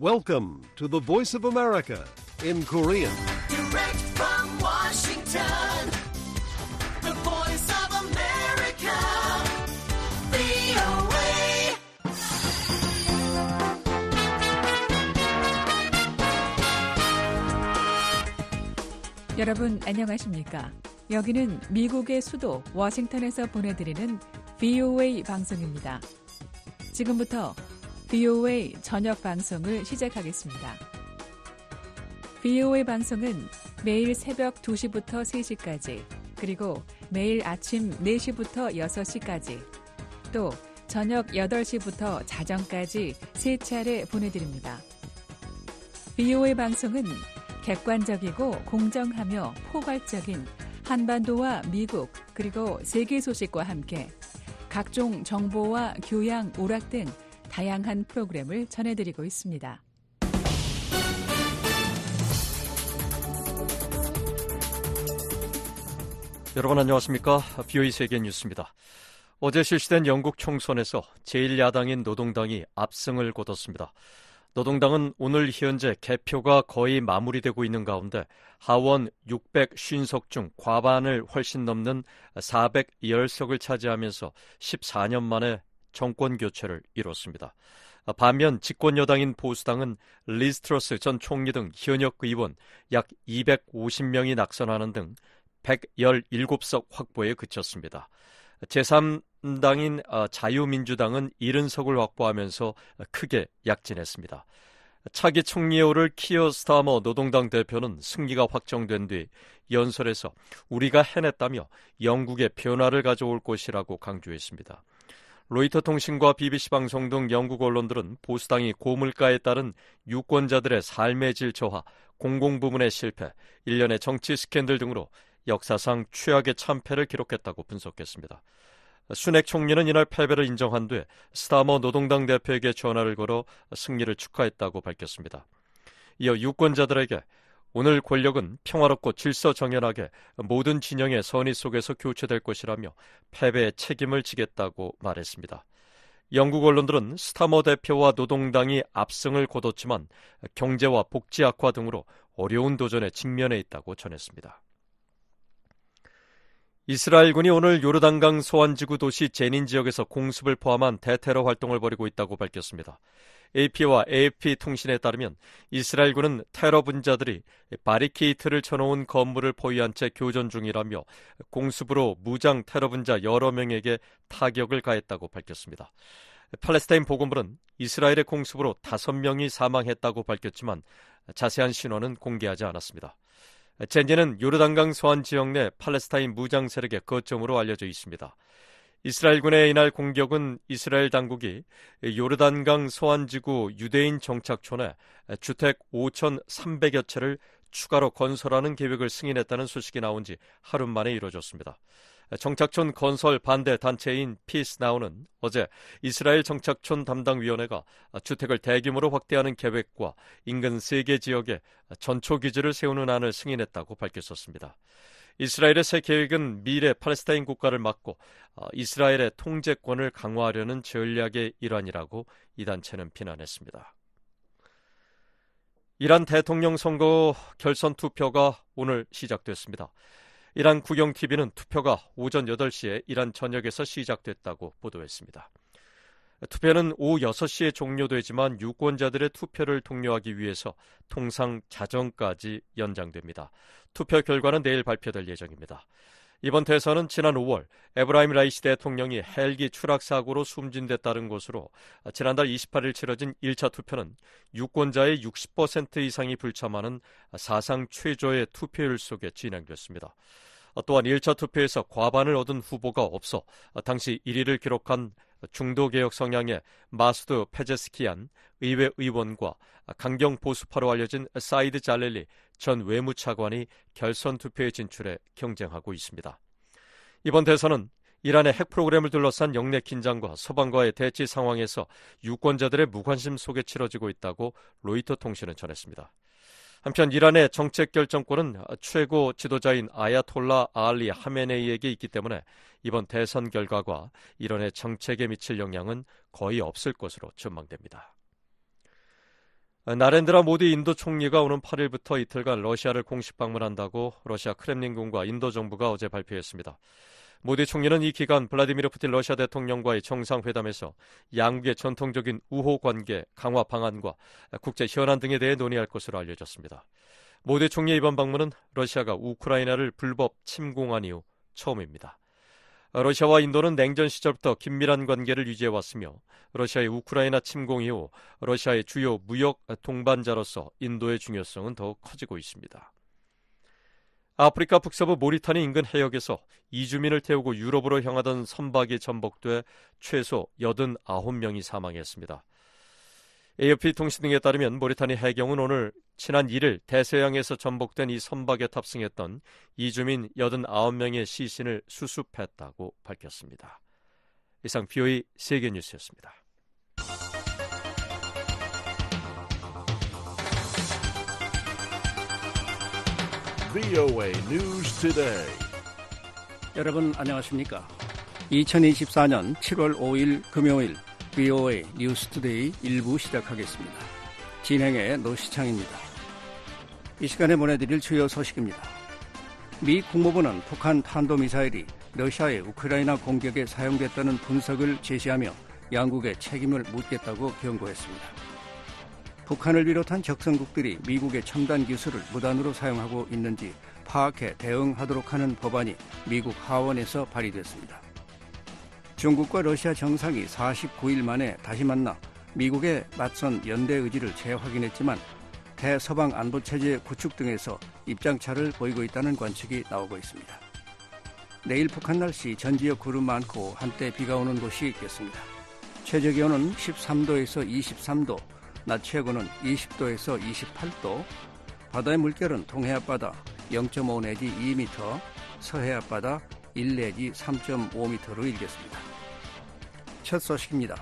Welcome to the Voice of America in Korean. Direct from Washington, the Voice of America, VOA. 여러분 안녕하십니까? 여기는 미국의 수도 워싱턴에서 보내드리는 VOA 방송입니다. 지금부터 VOA 저녁 방송을 시작하겠습니다. VOA 방송은 매일 새벽 2시부터 3시까지, 그리고 매일 아침 4시부터 6시까지, 또 저녁 8시부터 자정까지 세 차례 보내드립니다. VOA 방송은 객관적이고 공정하며 포괄적인 한반도와 미국 그리고 세계 소식과 함께 각종 정보와 교양, 오락 등 다양한 프로그램을 전해드리고 있습니다. 여러분 안녕하십니까? BOE 세계 뉴스입니다. 어제 실시된 영국 총선에서 제1야당인 노동당이 압승을 거뒀습니다. 노동당은 오늘 현재 개표가 거의 마무리되고 있는 가운데 하원 650석 중 과반을 훨씬 넘는 410석을 차지하면서 14년 만에 정권 교체를 이뤘습니다. 반면 집권 여당인 보수당은 리스트러스 전 총리 등 현역 의원 약 250명이 낙선하는 등 117석 확보에 그쳤습니다. 제3당인 어, 자유민주당은 70석을 확보하면서 크게 약진했습니다. 차기 총리에 오를 키어 스타머 노동당 대표는 승리가 확정된 뒤 연설에서 우리가 해냈다며 영국의 변화를 가져올 것이라고 강조했습니다. 로이터 통신과 BBC 방송 등 영국 언론들은 보수당이 고물가에 따른 유권자들의 삶의 질 저하, 공공부문의 실패, 일련의 정치 스캔들 등으로 역사상 최악의 참패를 기록했다고 분석했습니다. 순핵 총리는 이날 패배를 인정한 뒤 스타머 노동당 대표에게 전화를 걸어 승리를 축하했다고 밝혔습니다. 이어 유권자들에게 오늘 권력은 평화롭고 질서정연하게 모든 진영의 선의 속에서 교체될 것이라며 패배의 책임을 지겠다고 말했습니다. 영국 언론들은 스타머 대표와 노동당이 압승을 거뒀지만 경제와 복지 악화 등으로 어려운 도전에 직면해 있다고 전했습니다. 이스라엘군이 오늘 요르단강 소환지구 도시 제닌 지역에서 공습을 포함한 대테러 활동을 벌이고 있다고 밝혔습니다. AP와 AFP 통신에 따르면 이스라엘군은 테러 분자들이 바리케이트를 쳐놓은 건물을 포위한 채 교전 중이라며 공습으로 무장 테러 분자 여러 명에게 타격을 가했다고 밝혔습니다. 팔레스타인 보건부는 이스라엘의 공습으로 다섯 명이 사망했다고 밝혔지만 자세한 신원은 공개하지 않았습니다. 젠제는 요르단강 서안 지역 내 팔레스타인 무장 세력의 거점으로 알려져 있습니다. 이스라엘군의 이날 공격은 이스라엘 당국이 요르단강 서안지구 유대인 정착촌에 주택 5,300여 채를 추가로 건설하는 계획을 승인했다는 소식이 나온 지 하루 만에 이뤄졌습니다 정착촌 건설 반대 단체인 피스나우는 어제 이스라엘 정착촌 담당위원회가 주택을 대규모로 확대하는 계획과 인근 3개 지역에 전초기지를 세우는 안을 승인했다고 밝혔었습니다. 이스라엘의 새 계획은 미래 팔레스타인 국가를 막고 어, 이스라엘의 통제권을 강화하려는 전략의 일환이라고 이 단체는 비난했습니다. 이란 대통령 선거 결선 투표가 오늘 시작됐습니다. 이란 국영TV는 투표가 오전 8시에 이란 전역에서 시작됐다고 보도했습니다. 투표는 오후 6시에 종료되지만 유권자들의 투표를 독려하기 위해서 통상 자정까지 연장됩니다. 투표 결과는 내일 발표될 예정입니다. 이번 대선은 지난 5월 에브라임 라이시 대통령이 헬기 추락 사고로 숨진됐다는 것으로 지난달 28일 치러진 1차 투표는 유권자의 60% 이상이 불참하는 사상 최저의 투표율 속에 진행됐습니다. 또한 1차 투표에서 과반을 얻은 후보가 없어 당시 1위를 기록한 중도개혁 성향의 마수드 페제스키안 의회 의원과 강경 보수파로 알려진 사이드 잘렐리 전 외무차관이 결선 투표에 진출해 경쟁하고 있습니다. 이번 대선은 이란의 핵 프로그램을 둘러싼 영내 긴장과 서방과의 대치 상황에서 유권자들의 무관심 속에 치러지고 있다고 로이터 통신은 전했습니다. 한편 이란의 정책 결정권은 최고 지도자인 아야톨라 알리 하메네이에게 있기 때문에 이번 대선 결과가 이란의 정책에 미칠 영향은 거의 없을 것으로 전망됩니다. 나렌드라 모디 인도 총리가 오는 8일부터 이틀간 러시아를 공식 방문한다고 러시아 크렘린군과 인도 정부가 어제 발표했습니다. 모디 총리는 이 기간 블라디미르 푸틴 러시아 대통령과의 정상회담에서 양국의 전통적인 우호 관계 강화 방안과 국제 현안 등에 대해 논의할 것으로 알려졌습니다. 모디 총리의 이번 방문은 러시아가 우크라이나를 불법 침공한 이후 처음입니다. 러시아와 인도는 냉전 시절부터 긴밀한 관계를 유지해왔으며 러시아의 우크라이나 침공 이후 러시아의 주요 무역 동반자로서 인도의 중요성은 더욱 커지고 있습니다. 아프리카 북서부 모리타니 인근 해역에서 이주민을 태우고 유럽으로 향하던 선박이 전복돼 최소 89명이 사망했습니다. AFP 통신 등에 따르면 모리타니 해경은 오늘 지난 1일 대서양에서 전복된 이 선박에 탑승했던 이주민 89명의 시신을 수습했다고 밝혔습니다. 이상 BOE 세계뉴스였습니다. VOA News t 여러분 안녕하십니까? 2024년 7월 5일 금요일 VOA 뉴스 투데이 o 일부 시작하겠습니다. 진행의 노시창입니다. 이 시간에 보내드릴 주요 소식입니다. 미 국무부는 북한 탄도미사일이 러시아의 우크라이나 공격에 사용됐다는 분석을 제시하며 양국의 책임을 묻겠다고 경고했습니다. 북한을 비롯한 적성국들이 미국의 첨단 기술을 무단으로 사용하고 있는지 파악해 대응하도록 하는 법안이 미국 하원에서 발의됐습니다. 중국과 러시아 정상이 49일 만에 다시 만나 미국의 맞선 연대 의지를 재확인했지만 대서방 안보 체제 구축 등에서 입장차를 보이고 있다는 관측이 나오고 있습니다. 내일 북한 날씨 전 지역 구름 많고 한때 비가 오는 곳이 있겠습니다. 최저 기온은 13도에서 23도, 낮 최고는 20도에서 28도, 바다의 물결은 동해 앞바다 0.5 내지 2m, 서해 앞바다 1 내지 3.5m로 일겠습니다. 첫 소식입니다.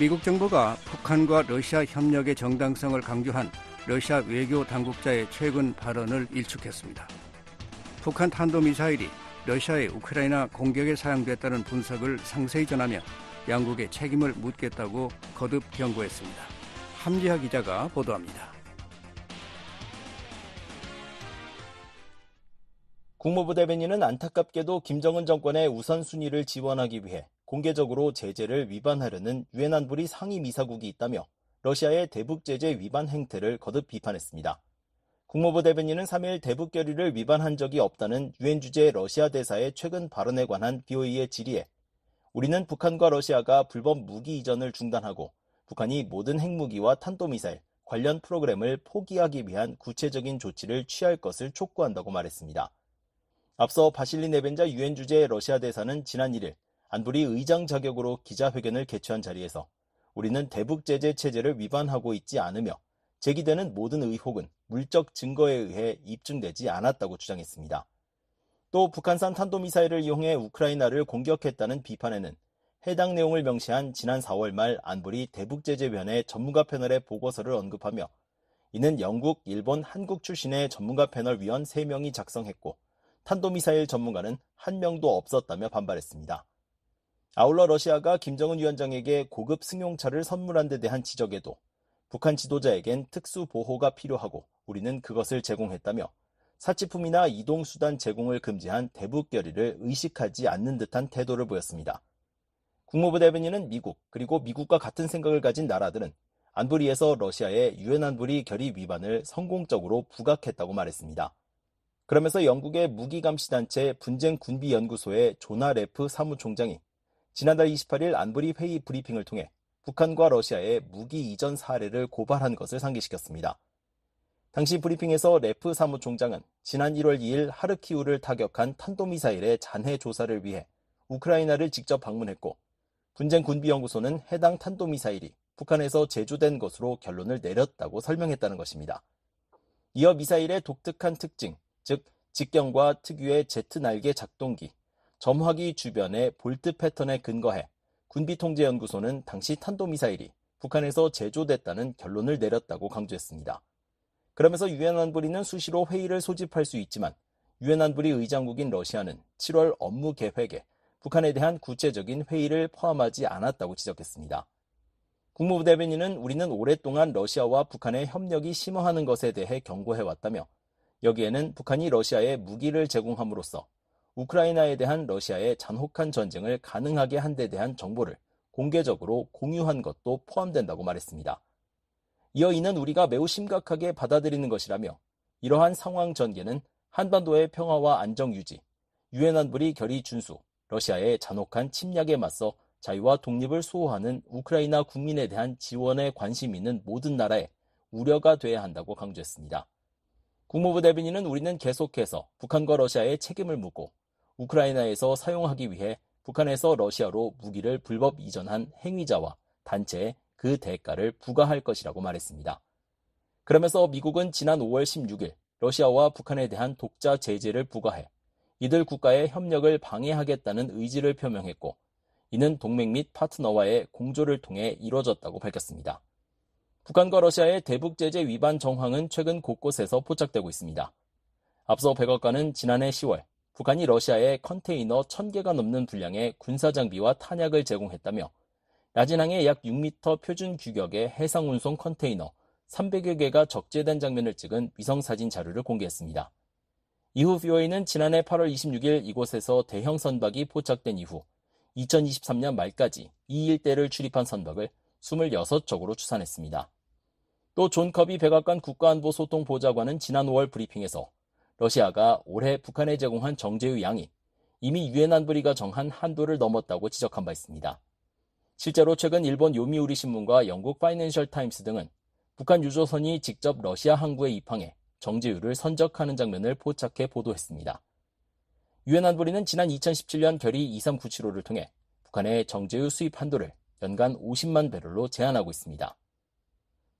미국 정부가 북한과 러시아 협력의 정당성을 강조한 러시아 외교 당국자의 최근 발언을 일축했습니다. 북한 탄도미사일이 러시아의 우크라이나 공격에 사용됐다는 분석을 상세히 전하며 양국의 책임을 묻겠다고 거듭 경고했습니다. 함지하 기자가 보도합니다. 국무부 대변인은 안타깝게도 김정은 정권의 우선순위를 지원하기 위해 공개적으로 제재를 위반하려는 유엔 안보리 상임 이사국이 있다며 러시아의 대북 제재 위반 행태를 거듭 비판했습니다. 국무부 대변인은 3일 대북 결의를 위반한 적이 없다는 유엔 주재 러시아 대사의 최근 발언에 관한 BOE의 질의에 우리는 북한과 러시아가 불법 무기 이전을 중단하고 북한이 모든 핵무기와 탄도미사일 관련 프로그램을 포기하기 위한 구체적인 조치를 취할 것을 촉구한다고 말했습니다. 앞서 바실리 네벤자 유엔 주재 러시아 대사는 지난 1일 안보리 의장 자격으로 기자회견을 개최한 자리에서 우리는 대북 제재 체제를 위반하고 있지 않으며 제기되는 모든 의혹은 물적 증거에 의해 입증되지 않았다고 주장했습니다. 또 북한산 탄도미사일을 이용해 우크라이나를 공격했다는 비판에는 해당 내용을 명시한 지난 4월 말 안보리 대북제재위원회 전문가 패널의 보고서를 언급하며 이는 영국, 일본, 한국 출신의 전문가 패널 위원 3명이 작성했고 탄도미사일 전문가는 한 명도 없었다며 반발했습니다. 아울러 러시아가 김정은 위원장에게 고급 승용차를 선물한 데 대한 지적에도 북한 지도자에겐 특수 보호가 필요하고 우리는 그것을 제공했다며 사치품이나 이동수단 제공을 금지한 대북 결의를 의식하지 않는 듯한 태도를 보였습니다. 국무부 대변인은 미국 그리고 미국과 같은 생각을 가진 나라들은 안보리에서 러시아의 유엔 안보리 결의 위반을 성공적으로 부각했다고 말했습니다. 그러면서 영국의 무기 감시 단체 분쟁 군비 연구소의 조나 레프 사무총장이 지난달 28일 안보리 회의 브리핑을 통해 북한과 러시아의 무기 이전 사례를 고발한 것을 상기시켰습니다. 당시 브리핑에서 레프 사무총장은 지난 1월 2일 하르키우를 타격한 탄도미사일의 잔해 조사를 위해 우크라이나를 직접 방문했고 분쟁군비연구소는 해당 탄도미사일이 북한에서 제조된 것으로 결론을 내렸다고 설명했다는 것입니다. 이어 미사일의 독특한 특징, 즉 직경과 특유의 제트 날개 작동기, 점화기 주변의 볼트 패턴에 근거해 군비통제연구소는 당시 탄도미사일이 북한에서 제조됐다는 결론을 내렸다고 강조했습니다. 그러면서 유엔 안보리는 수시로 회의를 소집할 수 있지만 유엔 안보리 의장국인 러시아는 7월 업무 계획에 북한에 대한 구체적인 회의를 포함하지 않았다고 지적했습니다. 국무부 대변인은 우리는 오랫동안 러시아와 북한의 협력이 심화하는 것에 대해 경고해왔다며 여기에는 북한이 러시아에 무기를 제공함으로써 우크라이나에 대한 러시아의 잔혹한 전쟁을 가능하게 한 데 대한 정보를 공개적으로 공유한 것도 포함된다고 말했습니다. 이어 이는 우리가 매우 심각하게 받아들이는 것이라며 이러한 상황 전개는 한반도의 평화와 안정 유지, 유엔 안보리 결의 준수, 러시아의 잔혹한 침략에 맞서 자유와 독립을 수호하는 우크라이나 국민에 대한 지원에 관심 있는 모든 나라에 우려가 돼야 한다고 강조했습니다. 국무부 대변인은 우리는 계속해서 북한과 러시아의 책임을 묻고 우크라이나에서 사용하기 위해 북한에서 러시아로 무기를 불법 이전한 행위자와 단체에 그 대가를 부과할 것이라고 말했습니다. 그러면서 미국은 지난 5월 16일 러시아와 북한에 대한 독자 제재를 부과해 이들 국가의 협력을 방해하겠다는 의지를 표명했고 이는 동맹 및 파트너와의 공조를 통해 이뤄졌다고 밝혔습니다. 북한과 러시아의 대북 제재 위반 정황은 최근 곳곳에서 포착되고 있습니다. 앞서 백악관은 지난해 10월 북한이 러시아에 컨테이너 1000개가 넘는 분량의 군사 장비와 탄약을 제공했다며 라진항의 약 6m 표준 규격의 해상 운송 컨테이너 300여 개가 적재된 장면을 찍은 위성 사진 자료를 공개했습니다. 이후 b o 이는 지난해 8월 26일 이곳에서 대형 선박이 포착된 이후 2023년 말까지 이 일대를 출입한 선박을 26척으로 추산했습니다. 또 존 커비 백악관 국가안보소통보좌관은 지난 5월 브리핑에서 러시아가 올해 북한에 제공한 정제유 양이 이미 유엔 안보리가 정한 한도를 넘었다고 지적한 바 있습니다. 실제로 최근 일본 요미우리 신문과 영국 파이낸셜 타임스 등은 북한 유조선이 직접 러시아 항구에 입항해 정재율을 선적하는 장면을 포착해 보도했습니다. 유엔 안보리는 지난 2017년 결의 2 3 9 7호를 통해 북한의 정재유 수입 한도를 연간 50만 배럴로 제한하고 있습니다.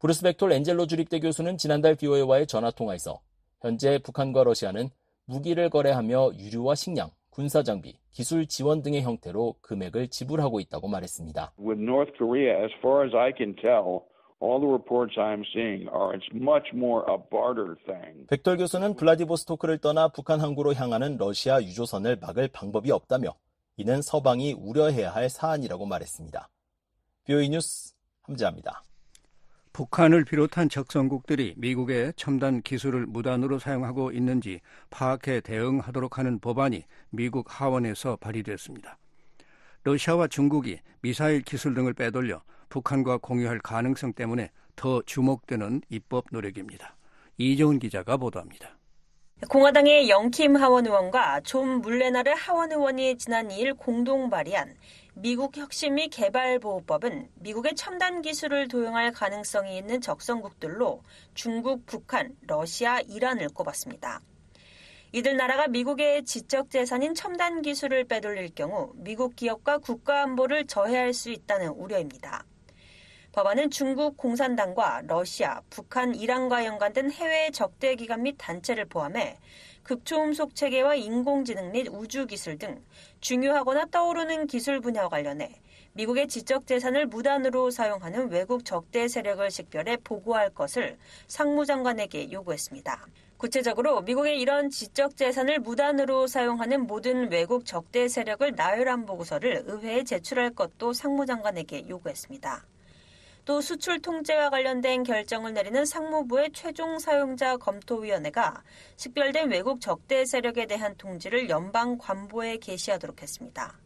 브루스 벡톨 엔젤로 주립대 교수는 지난달 비오에와의 전화 통화에서 현재 북한과 러시아는 무기를 거래하며 유류와 식량, 군사 장비, 기술 지원 등의 형태로 금액을 지불하고 있다고 말했습니다. With North Korea, as far as I can tell, All the reports I'm seeing are it's much more a barter thing. 백돌 교수는 블라디보스토크를 떠나 북한 항구로 향하는 러시아 유조선을 막을 방법이 없다며 이는 서방이 우려해야 할 사안이라고 말했습니다. 뷰이 뉴스 함재합니다. 북한을 비롯한 적성국들이 미국의 첨단 기술을 무단으로 사용하고 있는지 파악해 대응하도록 하는 법안이 미국 하원에서 발의됐습니다. 러시아와 중국이 미사일 기술 등을 빼돌려 북한과 공유할 가능성 때문에 더 주목되는 입법 노력입니다. 이정훈 기자가 보도합니다. 공화당의 영킴 하원 의원과 존 물레나르 하원 의원이 지난 2일 공동 발의한 미국 혁신 및 개발 보호법은 미국의 첨단 기술을 도용할 가능성이 있는 적성국들로 중국, 북한, 러시아, 이란을 꼽았습니다. 이들 나라가 미국의 지적 재산인 첨단 기술을 빼돌릴 경우 미국 기업과 국가 안보를 저해할 수 있다는 우려입니다. 법안은 중국 공산당과 러시아, 북한, 이란과 연관된 해외 적대 기관 및 단체를 포함해 극초음속 체계와 인공지능 및 우주기술 등 중요하거나 떠오르는 기술 분야와 관련해 미국의 지적재산을 무단으로 사용하는 외국 적대 세력을 식별해 보고할 것을 상무장관에게 요구했습니다. 구체적으로 미국의 이런 지적재산을 무단으로 사용하는 모든 외국 적대 세력을 나열한 보고서를 의회에 제출할 것도 상무장관에게 요구했습니다. 또 수출 통제와 관련된 결정을 내리는 상무부의 최종 사용자 검토위원회가 식별된 외국 적대 세력에 대한 통지를 연방 관보에 게시하도록 했습니다.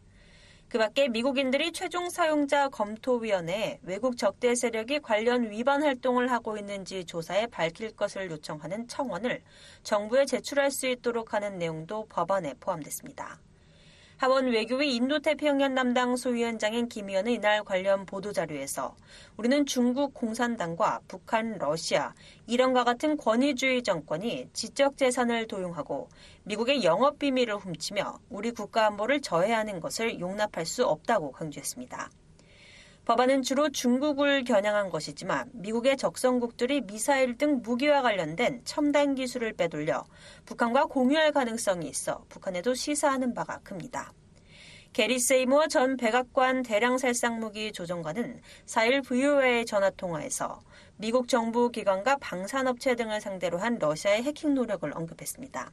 그 밖에 미국인들이 최종 사용자 검토위원회에 외국 적대 세력이 관련 위반 활동을 하고 있는지 조사에 밝힐 것을 요청하는 청원을 정부에 제출할 수 있도록 하는 내용도 법안에 포함됐습니다. 하원 외교위 인도태평양 담당 소위원장인 김 의원은 이날 관련 보도자료에서 우리는 중국 공산당과 북한, 러시아, 이란과 같은 권위주의 정권이 지적재산을 도용하고 미국의 영업비밀을 훔치며 우리 국가안보를 저해하는 것을 용납할 수 없다고 강조했습니다. 법안은 주로 중국을 겨냥한 것이지만 미국의 적성국들이 미사일 등 무기와 관련된 첨단 기술을 빼돌려 북한과 공유할 가능성이 있어 북한에도 시사하는 바가 큽니다. 게리 세이머전 백악관 대량살상무기 조정관은 4일 부유회의 전화통화에서 미국 정부 기관과 방산업체 등을 상대로 한 러시아의 해킹 노력을 언급했습니다.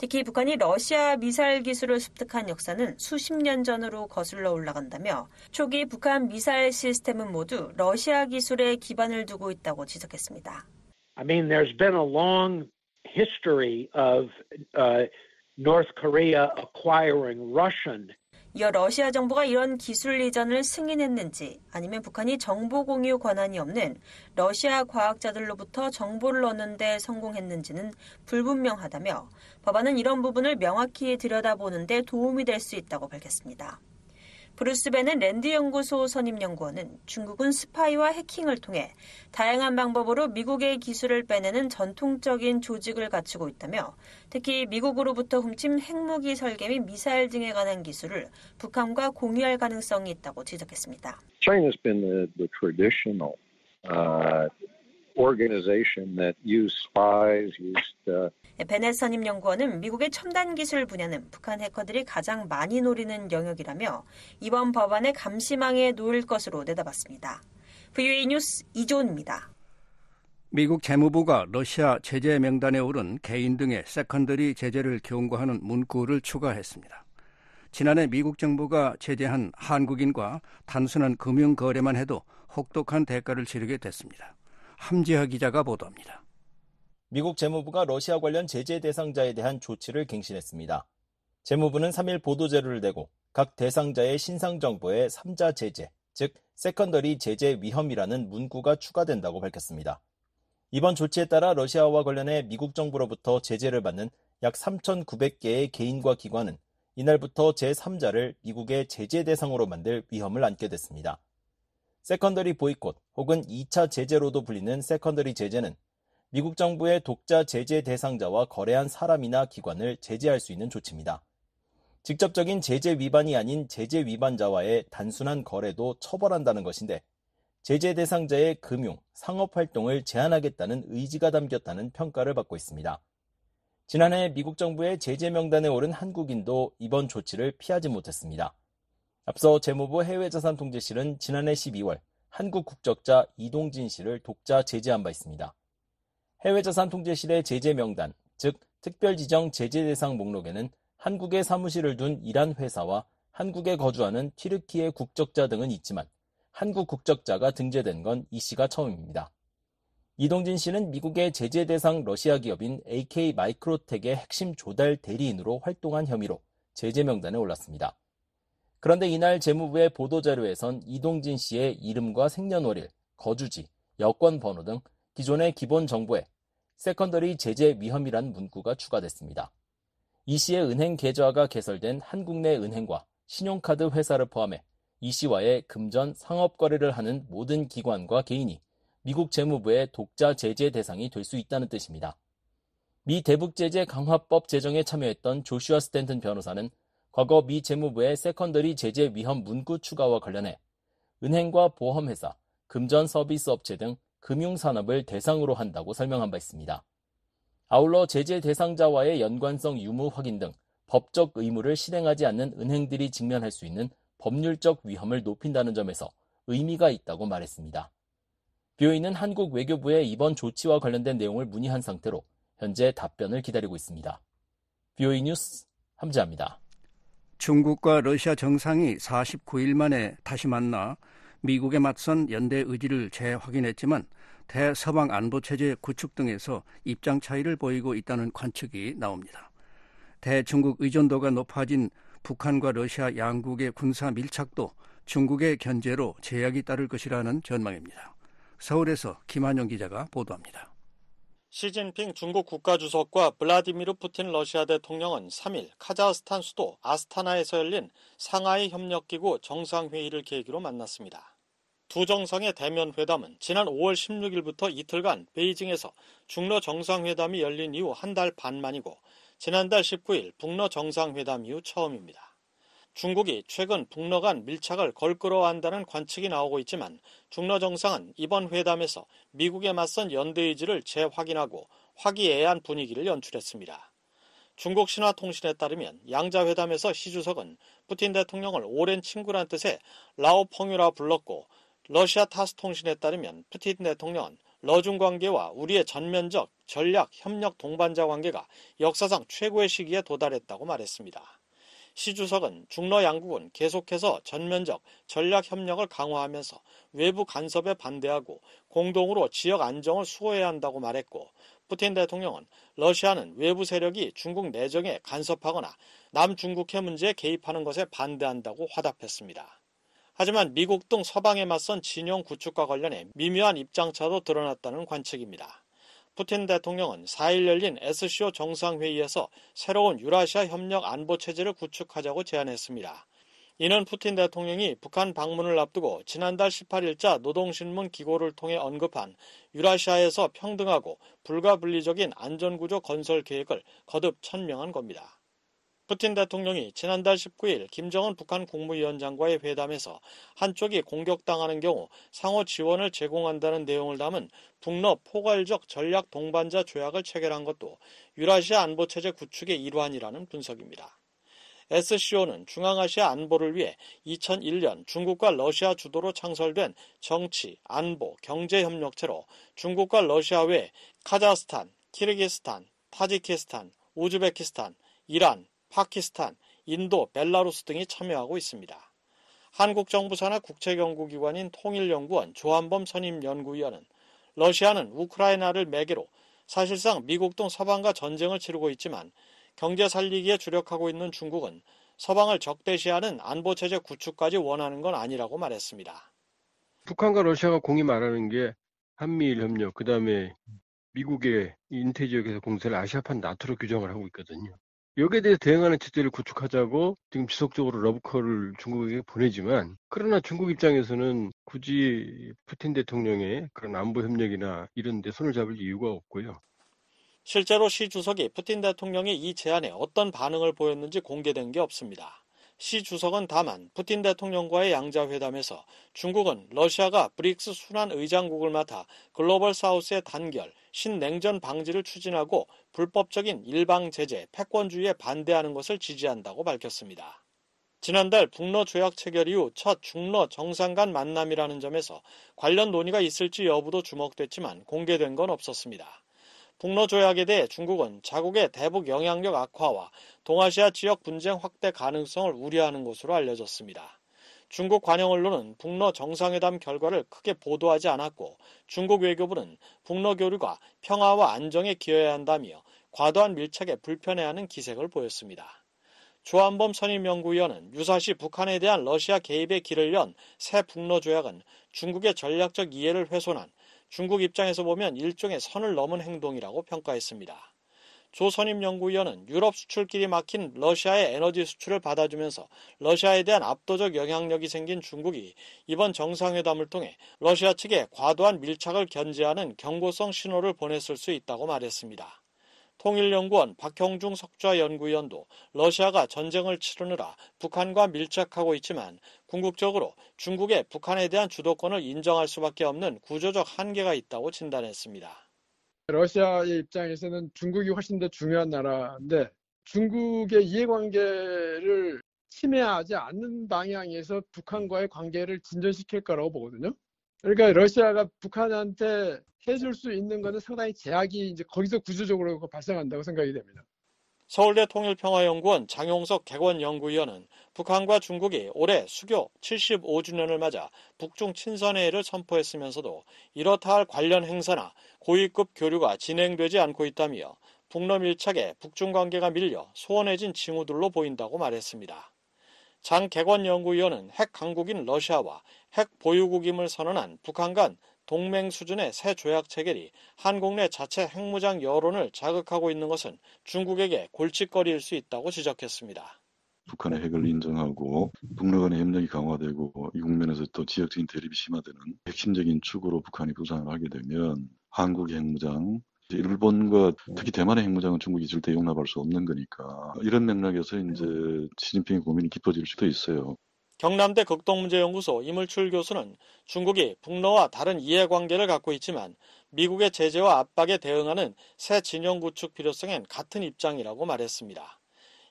특히 북한이 러시아 미사일 기술을 습득한 역사는 수십 년 전으로 거슬러 올라간다며 초기 북한 미사일 시스템은 모두 러시아 기술에 기반을 두고 있다고 지적했습니다. I mean, there's been a long history of uh, North Korea acquiring Russian 이어 러시아 정부가 이런 기술 이전을 승인했는지 아니면 북한이 정보 공유 권한이 없는 러시아 과학자들로부터 정보를 얻는데 성공했는지는 불분명하다며 법안은 이런 부분을 명확히 들여다보는데 도움이 될 수 있다고 밝혔습니다. 브루스벤은 랜드연구소 선임연구원은 중국은 스파이와 해킹을 통해 다양한 방법으로 미국의 기술을 빼내는 전통적인 조직을 갖추고 있다며 특히 미국으로부터 훔친 핵무기 설계 및 미사일 등에 관한 기술을 북한과 공유할 가능성이 있다고 지적했습니다. Uh, organization that used spies, used uh, 베네 선임연구원은 미국의 첨단 기술 분야는 북한 해커들이 가장 많이 노리는 영역이라며 이번 법안의 감시망에 놓일 것으로 내다봤습니다. VOA 뉴스 이조은입니다. 미국 재무부가 러시아 제재 명단에 오른 개인 등의 세컨들리 제재를 경고하는 문구를 추가했습니다. 지난해 미국 정부가 제재한 한국인과 단순한 금융 거래만 해도 혹독한 대가를 치르게 됐습니다. 함지하 기자가 보도합니다. 미국 재무부가 러시아 관련 제재 대상자에 대한 조치를 갱신했습니다. 재무부는 3일 보도자료를 내고 각 대상자의 신상 정보에 3자 제재, 즉 세컨더리 제재 위험이라는 문구가 추가된다고 밝혔습니다. 이번 조치에 따라 러시아와 관련해 미국 정부로부터 제재를 받는 약 3,900개의 개인과 기관은 이날부터 제3자를 미국의 제재 대상으로 만들 위험을 안게 됐습니다. 세컨더리 보이콧 혹은 2차 제재로도 불리는 세컨더리 제재는 미국 정부의 독자 제재 대상자와 거래한 사람이나 기관을 제재할 수 있는 조치입니다. 직접적인 제재 위반이 아닌 제재 위반자와의 단순한 거래도 처벌한다는 것인데 제재 대상자의 금융, 상업 활동을 제한하겠다는 의지가 담겼다는 평가를 받고 있습니다. 지난해 미국 정부의 제재 명단에 오른 한국인도 이번 조치를 피하지 못했습니다. 앞서 재무부 해외자산통제실은 지난해 12월 한국 국적자 이동진 씨를 독자 제재한 바 있습니다. 해외자산 통제 실의 제재 명단, 즉 특별지정 제재 대상 목록에는 한국에 사무실을 둔 이란 회사와 한국에 거주하는 튀르키의 국적자 등은 있지만 한국 국적자가 등재된 건 이 씨가 처음입니다. 이동진 씨는 미국의 제재 대상 러시아 기업인 AK 마이크로텍의 핵심 조달 대리인으로 활동한 혐의로 제재 명단에 올랐습니다. 그런데 이날 재무부의 보도자료에선 이동진 씨의 이름과 생년월일, 거주지, 여권 번호 등 기존의 기본 정보에 세컨더리 제재 위험이란 문구가 추가됐습니다. 이 씨의 은행 계좌가 개설된 한국 내 은행과 신용카드 회사를 포함해 이 씨와의 금전 상업 거래를 하는 모든 기관과 개인이 미국 재무부의 독자 제재 대상이 될 수 있다는 뜻입니다. 미 대북 제재 강화법 제정에 참여했던 조슈아 스탠튼 변호사는 과거 미 재무부의 세컨더리 제재 위험 문구 추가와 관련해 은행과 보험회사, 금전 서비스 업체 등 금융산업을 대상으로 한다고 설명한 바 있습니다. 아울러 제재 대상자와의 연관성 유무 확인 등 법적 의무를 실행하지 않는 은행들이 직면할 수 있는 법률적 위험을 높인다는 점에서 의미가 있다고 말했습니다. BOE는 한국 외교부에 이번 조치와 관련된 내용을 문의한 상태로 현재 답변을 기다리고 있습니다. BOE 뉴스 함재합니다. 중국과 러시아 정상이 49일 만에 다시 만나 미국에 맞선 연대 의지를 재확인했지만 대서방 안보 체제 구축 등에서 입장 차이를 보이고 있다는 관측이 나옵니다. 대중국 의존도가 높아진 북한과 러시아 양국의 군사 밀착도 중국의 견제로 제약이 따를 것이라는 전망입니다. 서울에서 김한영 기자가 보도합니다. 시진핑 중국 국가주석과 블라디미르 푸틴 러시아 대통령은 3일 카자흐스탄 수도 아스타나에서 열린 상하이 협력기구 정상회의를 계기로 만났습니다. 두 정상의 대면 회담은 지난 5월 16일부터 이틀간 베이징에서 중러 정상회담이 열린 이후 한 달 반 만이고 지난달 19일 북러 정상회담 이후 처음입니다. 중국이 최근 북러 간 밀착을 걸끄러워 한다는 관측이 나오고 있지만 중러 정상은 이번 회담에서 미국에 맞선 연대 의지를 재확인하고 화기애애한 분위기를 연출했습니다. 중국 신화통신에 따르면 양자회담에서 시 주석은 푸틴 대통령을 오랜 친구란 뜻의 라오펑유라 불렀고 러시아 타스 통신에 따르면 푸틴 대통령은 러중 관계와 우리의 전면적 전략 협력 동반자 관계가 역사상 최고의 시기에 도달했다고 말했습니다. 시 주석은 중러 양국은 계속해서 전면적 전략 협력을 강화하면서 외부 간섭에 반대하고 공동으로 지역 안정을 수호해야 한다고 말했고 푸틴 대통령은 러시아는 외부 세력이 중국 내정에 간섭하거나 남중국해 문제에 개입하는 것에 반대한다고 화답했습니다. 하지만 미국 등 서방에 맞선 진영 구축과 관련해 미묘한 입장차도 드러났다는 관측입니다. 푸틴 대통령은 4일 열린 SCO 정상회의에서 새로운 유라시아 협력 안보 체제를 구축하자고 제안했습니다. 이는 푸틴 대통령이 북한 방문을 앞두고 지난달 18일자 노동신문 기고를 통해 언급한 유라시아에서 평등하고 불가분리적인 안전구조 건설 계획을 거듭 천명한 겁니다. 푸틴 대통령이 지난달 19일 김정은 북한 국무위원장과의 회담에서 한쪽이 공격당하는 경우 상호 지원을 제공한다는 내용을 담은 북러 포괄적 전략 동반자 조약을 체결한 것도 유라시아 안보체제 구축의 일환이라는 분석입니다. SCO는 중앙아시아 안보를 위해 2001년 중국과 러시아 주도로 창설된 정치, 안보, 경제협력체로 중국과 러시아 외 카자흐스탄, 키르기스탄, 타지키스탄, 우즈베키스탄, 이란, 파키스탄, 인도, 벨라루스 등이 참여하고 있습니다. 한국 정부 산하 국책연구기관인 통일연구원 조한범 선임연구위원은 러시아는 우크라이나를 매개로 사실상 미국 등 서방과 전쟁을 치르고 있지만 경제 살리기에 주력하고 있는 중국은 서방을 적대시하는 안보체제 구축까지 원하는 건 아니라고 말했습니다. 북한과 러시아가 공이 말하는 게 한미일 협력, 그 다음에 미국의 인태 지역에서 공세를 아시아판 나토로 규정을 하고 있거든요. 여기에 대해서 대응하는 체제를 구축하자고 지금 지속적으로 러브콜을 중국에게 보내지만 그러나 중국 입장에서는 굳이 푸틴 대통령의 그런 안보 협력이나 이런 데 손을 잡을 이유가 없고요. 실제로 시 주석이 푸틴 대통령의 이 제안에 어떤 반응을 보였는지 공개된 게 없습니다. 시 주석은 다만 푸틴 대통령과의 양자회담에서 중국은 러시아가 브릭스 순환 의장국을 맡아 글로벌 사우스의 단결, 신냉전 방지를 추진하고 불법적인 일방 제재, 패권주의에 반대하는 것을 지지한다고 밝혔습니다. 지난달 북러 조약 체결 이후 첫 중러 정상 간 만남이라는 점에서 관련 논의가 있을지 여부도 주목됐지만 공개된 건 없었습니다. 북러 조약에 대해 중국은 자국의 대북 영향력 악화와 동아시아 지역 분쟁 확대 가능성을 우려하는 것으로 알려졌습니다. 중국 관영 언론은 북러 정상회담 결과를 크게 보도하지 않았고 중국 외교부는 북러 교류가 평화와 안정에 기여해야 한다며 과도한 밀착에 불편해하는 기색을 보였습니다. 조한범 선임연구위원은 유사시 북한에 대한 러시아 개입의 길을 연 새 북러 조약은 중국의 전략적 이해를 훼손한 중국 입장에서 보면 일종의 선을 넘은 행동이라고 평가했습니다. 조선임 연구위원은 유럽 수출길이 막힌 러시아의 에너지 수출을 받아주면서 러시아에 대한 압도적 영향력이 생긴 중국이 이번 정상회담을 통해 러시아 측에 과도한 밀착을 견제하는 경고성 신호를 보냈을 수 있다고 말했습니다. 통일연구원 박형중 석좌연구위원도 러시아가 전쟁을 치르느라 북한과 밀착하고 있지만 궁극적으로 중국의 북한에 대한 주도권을 인정할 수밖에 없는 구조적 한계가 있다고 진단했습니다. 러시아의 입장에서는 중국이 훨씬 더 중요한 나라인데 중국의 이해관계를 침해하지 않는 방향에서 북한과의 관계를 진전시킬 거라고 보거든요. 그러니까 러시아가 북한한테 해줄 수 있는 것은 상당히 제약이 이제 거기서 구조적으로 발생한다고 생각이 됩니다. 서울대 통일평화연구원 장용석 객원연구위원은 북한과 중국이 올해 수교 75주년을 맞아 북중 친선회의를 선포했으면서도 이렇다 할 관련 행사나 고위급 교류가 진행되지 않고 있다며 북럼 일착에 북중 관계가 밀려 소원해진 징후들로 보인다고 말했습니다. 장 객원연구위원은 핵 강국인 러시아와 핵 보유국임을 선언한 북한 간 동맹 수준의 새 조약 체결이 한국 내 자체 핵무장 여론을 자극하고 있는 것은 중국에게 골칫거리일 수 있다고 지적했습니다. 북한의 핵을 인정하고 북러 간의 협력이 강화되고 이 국면에서 또 지역적인 대립이 심화되는 핵심적인 축으로 북한이 부상을 하게 되면 한국의 핵무장 일본과 특히 대만의 핵무장은 중국이 절대 용납할 수 없는 거니까 이런 맥락에서 이제 시진핑의 고민이 깊어질 수도 있어요. 경남대 극동문제연구소 이물출 교수는 중국이 북러와 다른 이해관계를 갖고 있지만 미국의 제재와 압박에 대응하는 새 진영 구축 필요성엔 같은 입장이라고 말했습니다.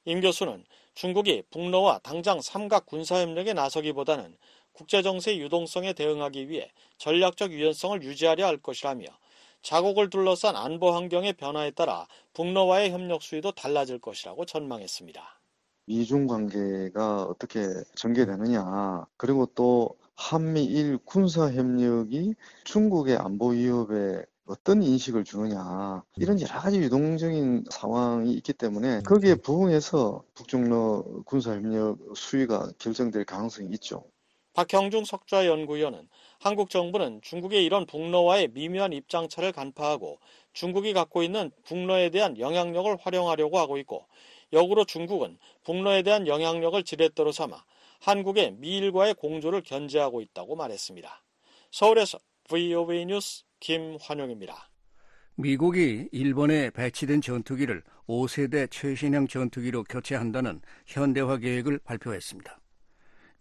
임 교수는 중국이 북러와 당장 삼각 군사협력에 나서기보다는 국제정세 유동성에 대응하기 위해 전략적 유연성을 유지하려 할 것이라며 자국을 둘러싼 안보 환경의 변화에 따라 북러와의 협력 수위도 달라질 것이라고 전망했습니다. 미중 관계가 어떻게 전개되느냐, 그리고 또 한미일 군사 협력이 중국의 안보 위협에 어떤 인식을 주느냐 이런 음. 여러 가지 유동적인 상황이 있기 때문에 음. 거기에 부응해서 북중러 군사협력 수위가 결정될 가능성이 있죠. 박형중 석좌연구위원은 한국 정부는 중국의 이런 북러와의 미묘한 입장차를 간파하고 중국이 갖고 있는 북러에 대한 영향력을 활용하려고 하고 있고 역으로 중국은 북로에 대한 영향력을 지렛대로 삼아 한국의 미일과의 공조를 견제하고 있다고 말했습니다. 서울에서 VOA 뉴스 김환영입니다 미국이 일본에 배치된 전투기를 5세대 최신형 전투기로 교체한다는 현대화 계획을 발표했습니다.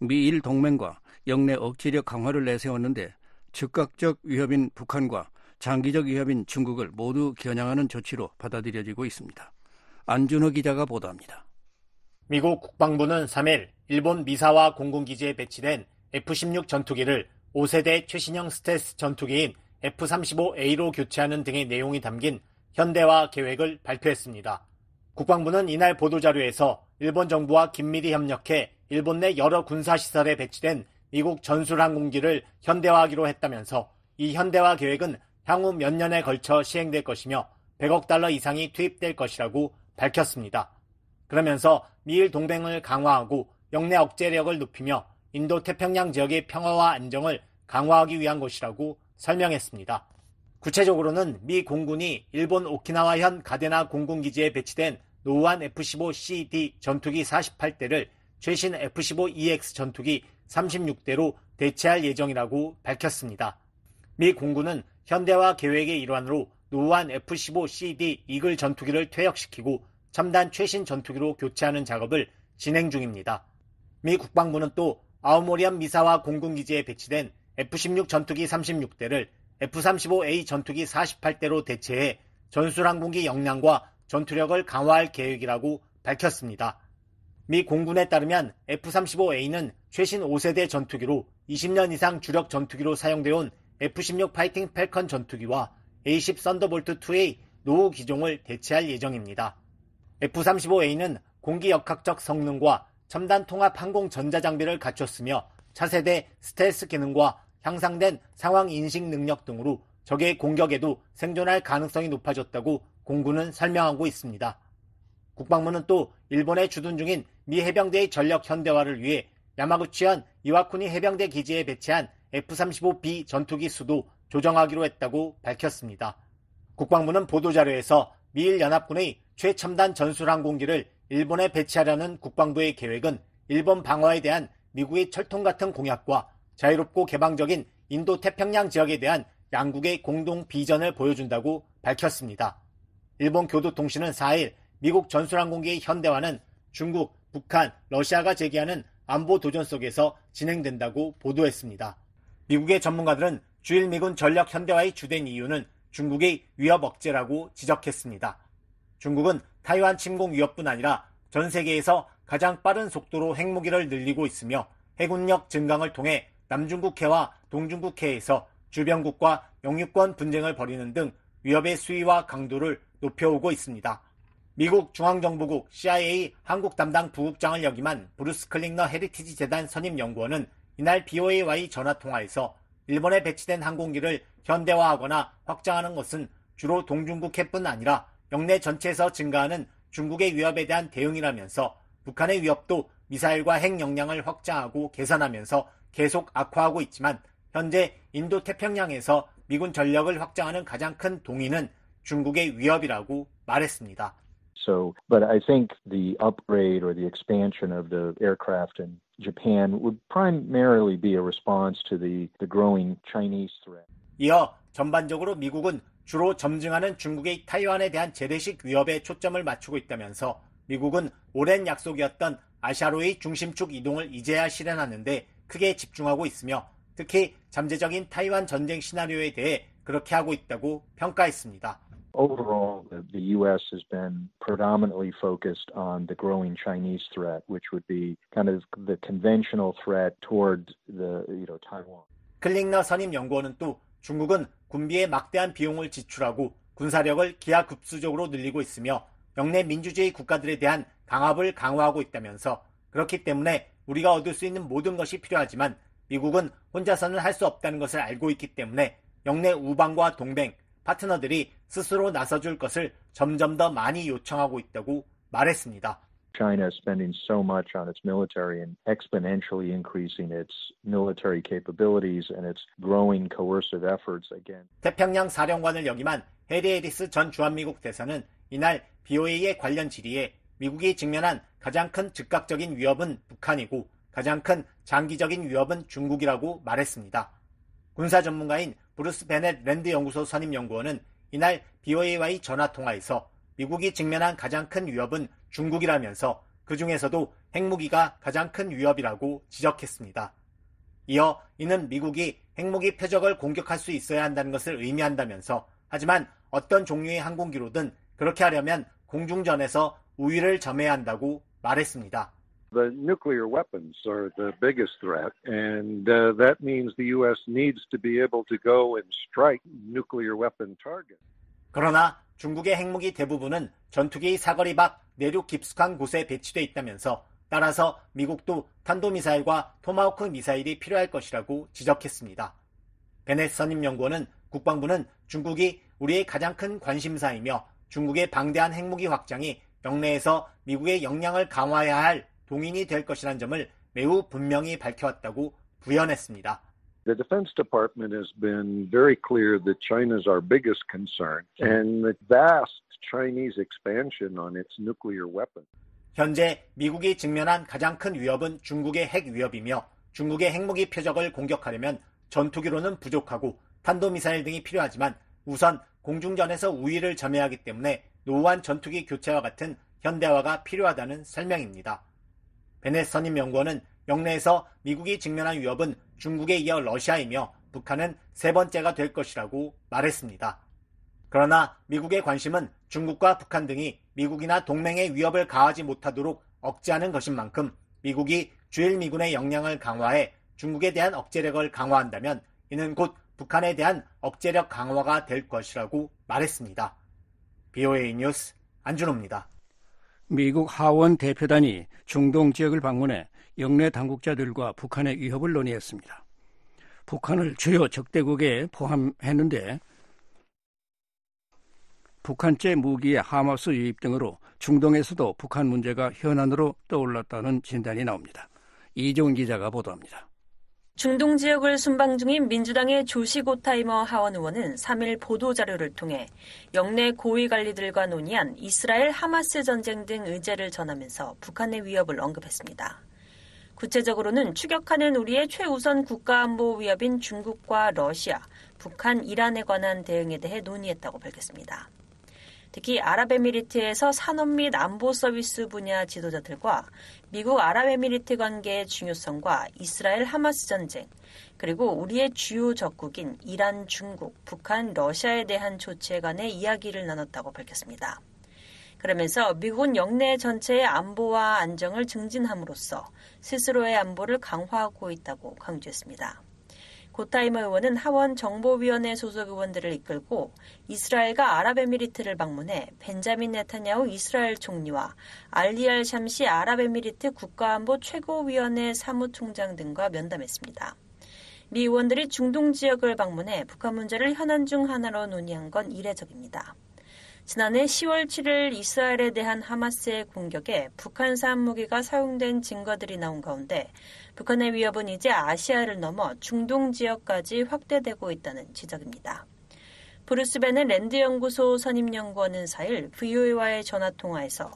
미일 동맹과 영내 억지력 강화를 내세웠는데 즉각적 위협인 북한과 장기적 위협인 중국을 모두 겨냥하는 조치로 받아들여지고 있습니다. 안준호 기자가 보도합니다. 미국 국방부는 3일 일본 미사와 공군기지에 배치된 F-16 전투기를 5세대 최신형 스텔스 전투기인 F-35A로 교체하는 등의 내용이 담긴 현대화 계획을 발표했습니다. 국방부는 이날 보도자료에서 일본 정부와 긴밀히 협력해 일본 내 여러 군사시설에 배치된 미국 전술항공기를 현대화하기로 했다면서 이 현대화 계획은 향후 몇 년에 걸쳐 시행될 것이며 100억 달러 이상이 투입될 것이라고 밝혔습니다. 그러면서 미일 동맹을 강화하고 영내 억제력을 높이며 인도 태평양 지역의 평화와 안정을 강화하기 위한 것이라고 설명했습니다. 구체적으로는 미 공군이 일본 오키나와현 가데나 공군기지에 배치된 노후한 F-15CD e 전투기 48대를 최신 F-15EX 전투기 36대로 대체할 예정이라고 밝혔습니다. 미 공군은 현대화 계획의 일환으로 노후한 F-15CD e 이글 전투기를 퇴역시키고 첨단 최신 전투기로 교체하는 작업을 진행 중입니다. 미 국방부는 또 아우모리안 미사와 공군기지에 배치된 F-16 전투기 36대를 F-35A 전투기 48대로 대체해 전술항공기 역량과 전투력을 강화할 계획이라고 밝혔습니다. 미 공군에 따르면 F-35A는 최신 5세대 전투기로 20년 이상 주력 전투기로 사용되어 온 F-16 파이팅 팰컨 전투기와 A-10 썬더볼트 2 a 노후 기종을 대체할 예정입니다. F-35A는 공기 역학적 성능과 첨단 통합 항공 전자 장비를 갖췄으며 차세대 스텔스 기능과 향상된 상황 인식 능력 등으로 적의 공격에도 생존할 가능성이 높아졌다고 공군은 설명하고 있습니다. 국방부는 또 일본에 주둔 중인 미 해병대의 전력 현대화를 위해 야마구치현 이와쿠니 해병대 기지에 배치한 F-35B 전투기 수도 조정하기로 했다고 밝혔습니다. 국방부는 보도자료에서 미일 연합군의 최첨단 전술항공기를 일본에 배치하려는 국방부의 계획은 일본 방어에 대한 미국의 철통 같은 공약과 자유롭고 개방적인 인도 태평양 지역에 대한 양국의 공동 비전을 보여준다고 밝혔습니다. 일본 교도통신은 4일 미국 전술항공기의 현대화는 중국, 북한, 러시아가 제기하는 안보 도전 속에서 진행된다고 보도했습니다. 미국의 전문가들은 주일미군 전력 현대화의 주된 이유는 중국의 위협 억제라고 지적했습니다. 중국은 타이완 침공 위협뿐 아니라 전 세계에서 가장 빠른 속도로 핵무기를 늘리고 있으며 해군력 증강을 통해 남중국해와 동중국해에서 주변국과 영유권 분쟁을 벌이는 등 위협의 수위와 강도를 높여오고 있습니다. 미국 중앙정보국 CIA 한국 담당 부국장을 역임한 브루스 클링너 헤리티지 재단 선임 연구원은 이날 BOA와의 전화 통화에서 일본에 배치된 항공기를 현대화하거나 확장하는 것은 주로 동중국해뿐 아니라 영내 전체에서 증가하는 중국의 위협에 대한 대응이라면서 북한의 위협도 미사일과 핵 역량을 확장하고 개선하면서 계속 악화하고 있지만 현재 인도 태평양에서 미군 전력을 확장하는 가장 큰 동의는 중국의 위협이라고 말했습니다. So, but I think the upgrade or the expansion of the aircraft in Japan would primarily be a response to the, the growing Chinese threat. 이어 전반적으로 미국은 주로 점증하는 중국의 타이완에 대한 재래식 위협에 초점을 맞추고 있다면서 미국은 오랜 약속이었던 아시아로의 중심축 이동을 이제야 실현하는데 크게 집중하고 있으며 특히 잠재적인 타이완 전쟁 시나리오에 대해 그렇게 하고 있다고 평가했습니다. Overall, the U.S. has been predominantly focused on the growing Chinese threat, which would be kind of the conventional threat toward the, you know, Taiwan. 클링너 선임 연구원은 또 중국은 군비에 막대한 비용을 지출하고 군사력을 기하급수적으로 늘리고 있으며 영내 민주주의 국가들에 대한 강압을 강화하고 있다면서 그렇기 때문에 우리가 얻을 수 있는 모든 것이 필요하지만 미국은 혼자서는 할 수 없다는 것을 알고 있기 때문에 영내 우방과 동맹, 파트너들이 스스로 나서줄 것을 점점 더 많이 요청하고 있다고 말했습니다. China is spending so much on its military and exponentially increasing its military capabilities and its growing coercive efforts again. 태평양 사령관을 역임한 해리 에리스 전 주한미국 대사는 이날 BOA의 관련 질의에 미국이 직면한 가장 큰 즉각적인 위협은 북한이고 가장 큰 장기적인 위협은 중국이라고 말했습니다. 군사 전문가인 브루스 베넷 랜드 연구소 선임 연구원은 이날 BOA와의 전화 통화에서 미국이 직면한 가장 큰 위협은 중국이라면서 그 중에서도 핵무기가 가장 큰 위협이라고 지적했습니다. 이어 이는 미국이 핵무기 표적을 공격할 수 있어야 한다는 것을 의미한다면서 하지만 어떤 종류의 항공기로든 그렇게 하려면 공중전에서 우위를 점해야 한다고 말했습니다. The nuclear weapons are the biggest threat, and uh, that means the U.S. needs to be able to go and strike nuclear weapon targets. 그러나 중국의 핵무기 대부분은 전투기 사거리 밖 내륙 깊숙한 곳에 배치돼 있다면서 따라서 미국도 탄도미사일과 토마호크 미사일이 필요할 것이라고 지적했습니다. 베넷 선임연구원은 국방부는 중국이 우리의 가장 큰 관심사이며 중국의 방대한 핵무기 확장이 영내에서 미국의 역량을 강화해야 할 동인이 될 것이라는 점을 매우 분명히 밝혀왔다고 부연했습니다. The Defense Department has been very clear that China s our biggest concern and the vast Chinese expansion on its nuclear weapon. 현재 미국이 직면한 가장 큰 위협은 중국의 핵 위협이며 중국의 핵무기 표적을 공격하려면 전투기로는 부족하고 탄도미사일 등이 필요하지만 우선 공중전에서 우위를 점해 하기 때문에 노후한 전투기 교체와 같은 현대화가 필요하다는 설명입니다. 베넷 선임 연구원은 영내에서 미국이 직면한 위협은 중국에 이어 러시아이며 북한은 세 번째가 될 것이라고 말했습니다. 그러나 미국의 관심은 중국과 북한 등이 미국이나 동맹의 위협을 가하지 못하도록 억제하는 것인 만큼 미국이 주일 미군의 역량을 강화해 중국에 대한 억제력을 강화한다면 이는 곧 북한에 대한 억제력 강화가 될 것이라고 말했습니다. BOA 뉴스 안준호입니다. 미국 하원 대표단이 중동 지역을 방문해 영내 당국자들과 북한의 위협을 논의했습니다. 북한을 주요 적대국에 포함했는데 북한제 무기의 하마스 유입 등으로 중동에서도 북한 문제가 현안으로 떠올랐다는 진단이 나옵니다. 이종 기자가 보도합니다. 중동 지역을 순방 중인 민주당의 조시 고타이머 하원 의원은 3일 보도자료를 통해 영내 고위 관리들과 논의한 이스라엘 하마스 전쟁 등 의제를 전하면서 북한의 위협을 언급했습니다. 구체적으로는 추격하는 우리의 최우선 국가안보 위협인 중국과 러시아, 북한, 이란에 관한 대응에 대해 논의했다고 밝혔습니다. 특히 아랍에미리트에서 산업 및 안보 서비스 분야 지도자들과 미국 아랍에미리트 관계의 중요성과 이스라엘 하마스 전쟁, 그리고 우리의 주요 적국인 이란, 중국, 북한, 러시아에 대한 조치에 관해 이야기를 나눴다고 밝혔습니다. 그러면서 미군 영내 전체의 안보와 안정을 증진함으로써 스스로의 안보를 강화하고 있다고 강조했습니다. 고타이머 의원은 하원 정보위원회 소속 의원들을 이끌고 이스라엘과 아랍에미리트를 방문해 벤자민 네타냐후 이스라엘 총리와 알리알 샴시 아랍에미리트 국가안보 최고위원회 사무총장 등과 면담했습니다. 미 의원들이 중동 지역을 방문해 북한 문제를 현안 중 하나로 논의한 건 이례적입니다. 지난해 10월 7일 이스라엘에 대한 하마스의 공격에 북한산 무기가 사용된 증거들이 나온 가운데 북한의 위협은 이제 아시아를 넘어 중동 지역까지 확대되고 있다는 지적입니다. 브루스벤의 랜드연구소 선임연구원은 4일 VOA와의 전화통화에서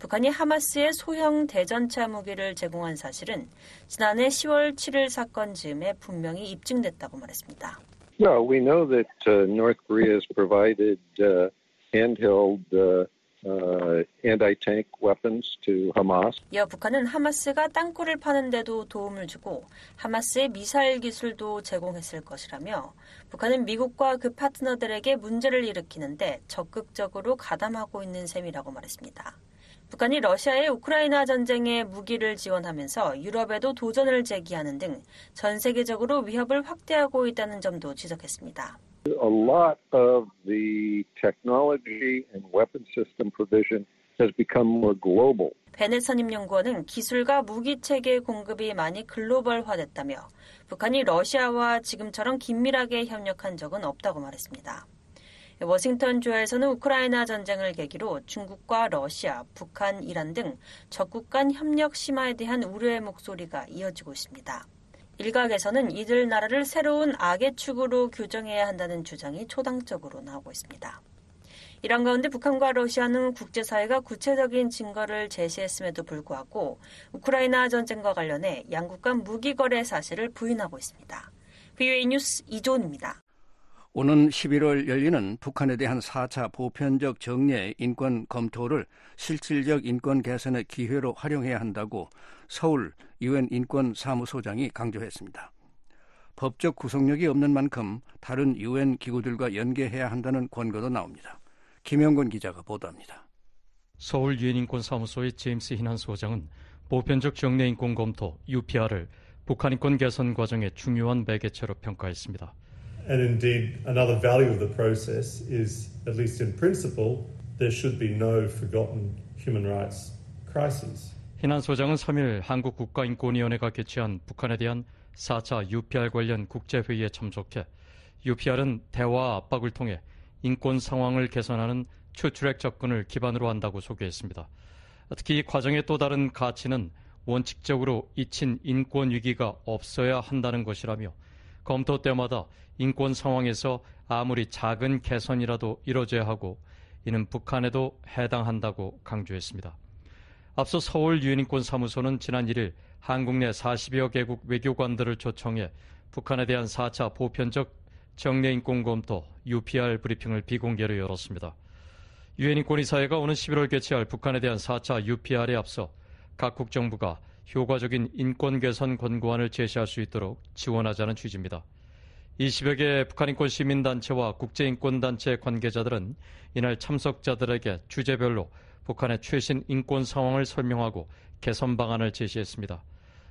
북한이 하마스의 소형 대전차 무기를 제공한 사실은 지난해 10월 7일 사건 즈음에 분명히 입증됐다고 말했습니다. Yeah, we know that uh, North Korea has provided uh, handheld uh, uh, anti-tank weapons to Hamas. 이어 북한은 하마스가 땅굴을 파는데도 도움을 주고 하마스의 미사일 기술도 제공했을 것이라며 북한은 미국과 그 파트너들에게 문제를 일으키는데 적극적으로 가담하고 있는 셈이라고 말했습니다. 북한이 러시아의 우크라이나 전쟁에 무기를 지원하면서 유럽에도 도전을 제기하는 등 전 세계적으로 위협을 확대하고 있다는 점도 지적했습니다. A lot of the technology and weapon system provision has become more global. 베넷 선임연구원은 기술과 무기체계 공급이 많이 글로벌화됐다며 북한이 러시아와 지금처럼 긴밀하게 협력한 적은 없다고 말했습니다. 워싱턴 조에서는 우크라이나 전쟁을 계기로 중국과 러시아, 북한, 이란 등 적국 간 협력 심화에 대한 우려의 목소리가 이어지고 있습니다. 일각에서는 이들 나라를 새로운 악의 축으로 규정해야 한다는 주장이 초당적으로 나오고 있습니다. 이런 가운데 북한과 러시아는 국제사회가 구체적인 증거를 제시했음에도 불구하고 우크라이나 전쟁과 관련해 양국 간 무기 거래 사실을 부인하고 있습니다. VOA 뉴스 이존입니다. 오는 11월 열리는 북한에 대한 4차 보편적 정례 인권 검토를 실질적 인권 개선의 기회로 활용해야 한다고 서울 유엔 인권 사무소장이 강조했습니다. 법적 구속력이 없는 만큼 다른 유엔 기구들과 연계해야 한다는 권고도 나옵니다. 김영건 기자가 보도합니다. 서울 유엔 인권 사무소의 제임스 히난 소장은 보편적 정례 인권 검토 UPR을 북한 인권 개선 과정의 중요한 매개체로 평가했습니다. And indeed, another value of the process is, at least in principle, there should be no forgotten human rights crises. 희난소장은 3일 한국국가인권위원회가 개최한 북한에 대한 4차 UPR 관련 국제회의에 참석해 UPR은 대화 압박을 통해 인권 상황을 개선하는 추출액 접근을 기반으로 한다고 소개했습니다. 특히 이 과정의 또 다른 가치는 원칙적으로 잊힌 인권 위기가 없어야 한다는 것이라며 검토 때마다 인권 상황에서 아무리 작은 개선이라도 이뤄져야 하고 이는 북한에도 해당한다고 강조했습니다. 앞서 서울 유엔인권 사무소는 지난 1일 한국 내 40여 개국 외교관들을 초청해 북한에 대한 4차 보편적 정례인권 검토 UPR 브리핑을 비공개로 열었습니다. 유엔인권이사회가 오는 11월 개최할 북한에 대한 4차 UPR에 앞서 각국 정부가 효과적인 인권 개선 권고안을 제시할 수 있도록 지원하자는 취지입니다. 20여 개 북한 인권 시민 단체와 국제 인권 단체 관계자들은 이날 참석자들에게 주제별로 북한의 최신 인권 상황을 설명하고 개선 방안을 제시했습니다.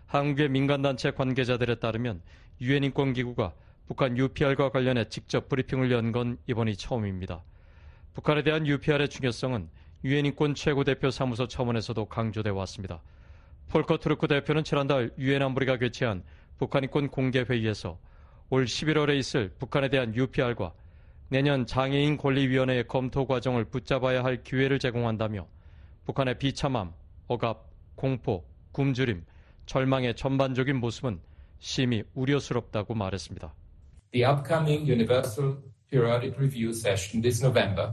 한국의 민간 단체 관계자들에 따르면 유엔 인권 기구가 북한 UPR과 관련해 직접 브리핑을 연 건 이번이 처음입니다. 북한에 대한 UPR의 중요성은 유엔 인권 최고대표 사무소 차원에서도 강조돼 왔습니다. 폴커 트루크 대표는 지난달 유엔 안보리가 개최한 북한인권 공개회의에서 올 11월에 있을 북한에 대한 UPR과 내년 장애인 권리위원회의 검토 과정을 붙잡아야 할 기회를 제공한다며 북한의 비참함, 억압, 공포, 굶주림, 절망의 전반적인 모습은 심히 우려스럽다고 말했습니다. The upcoming Universal Periodic Review session this November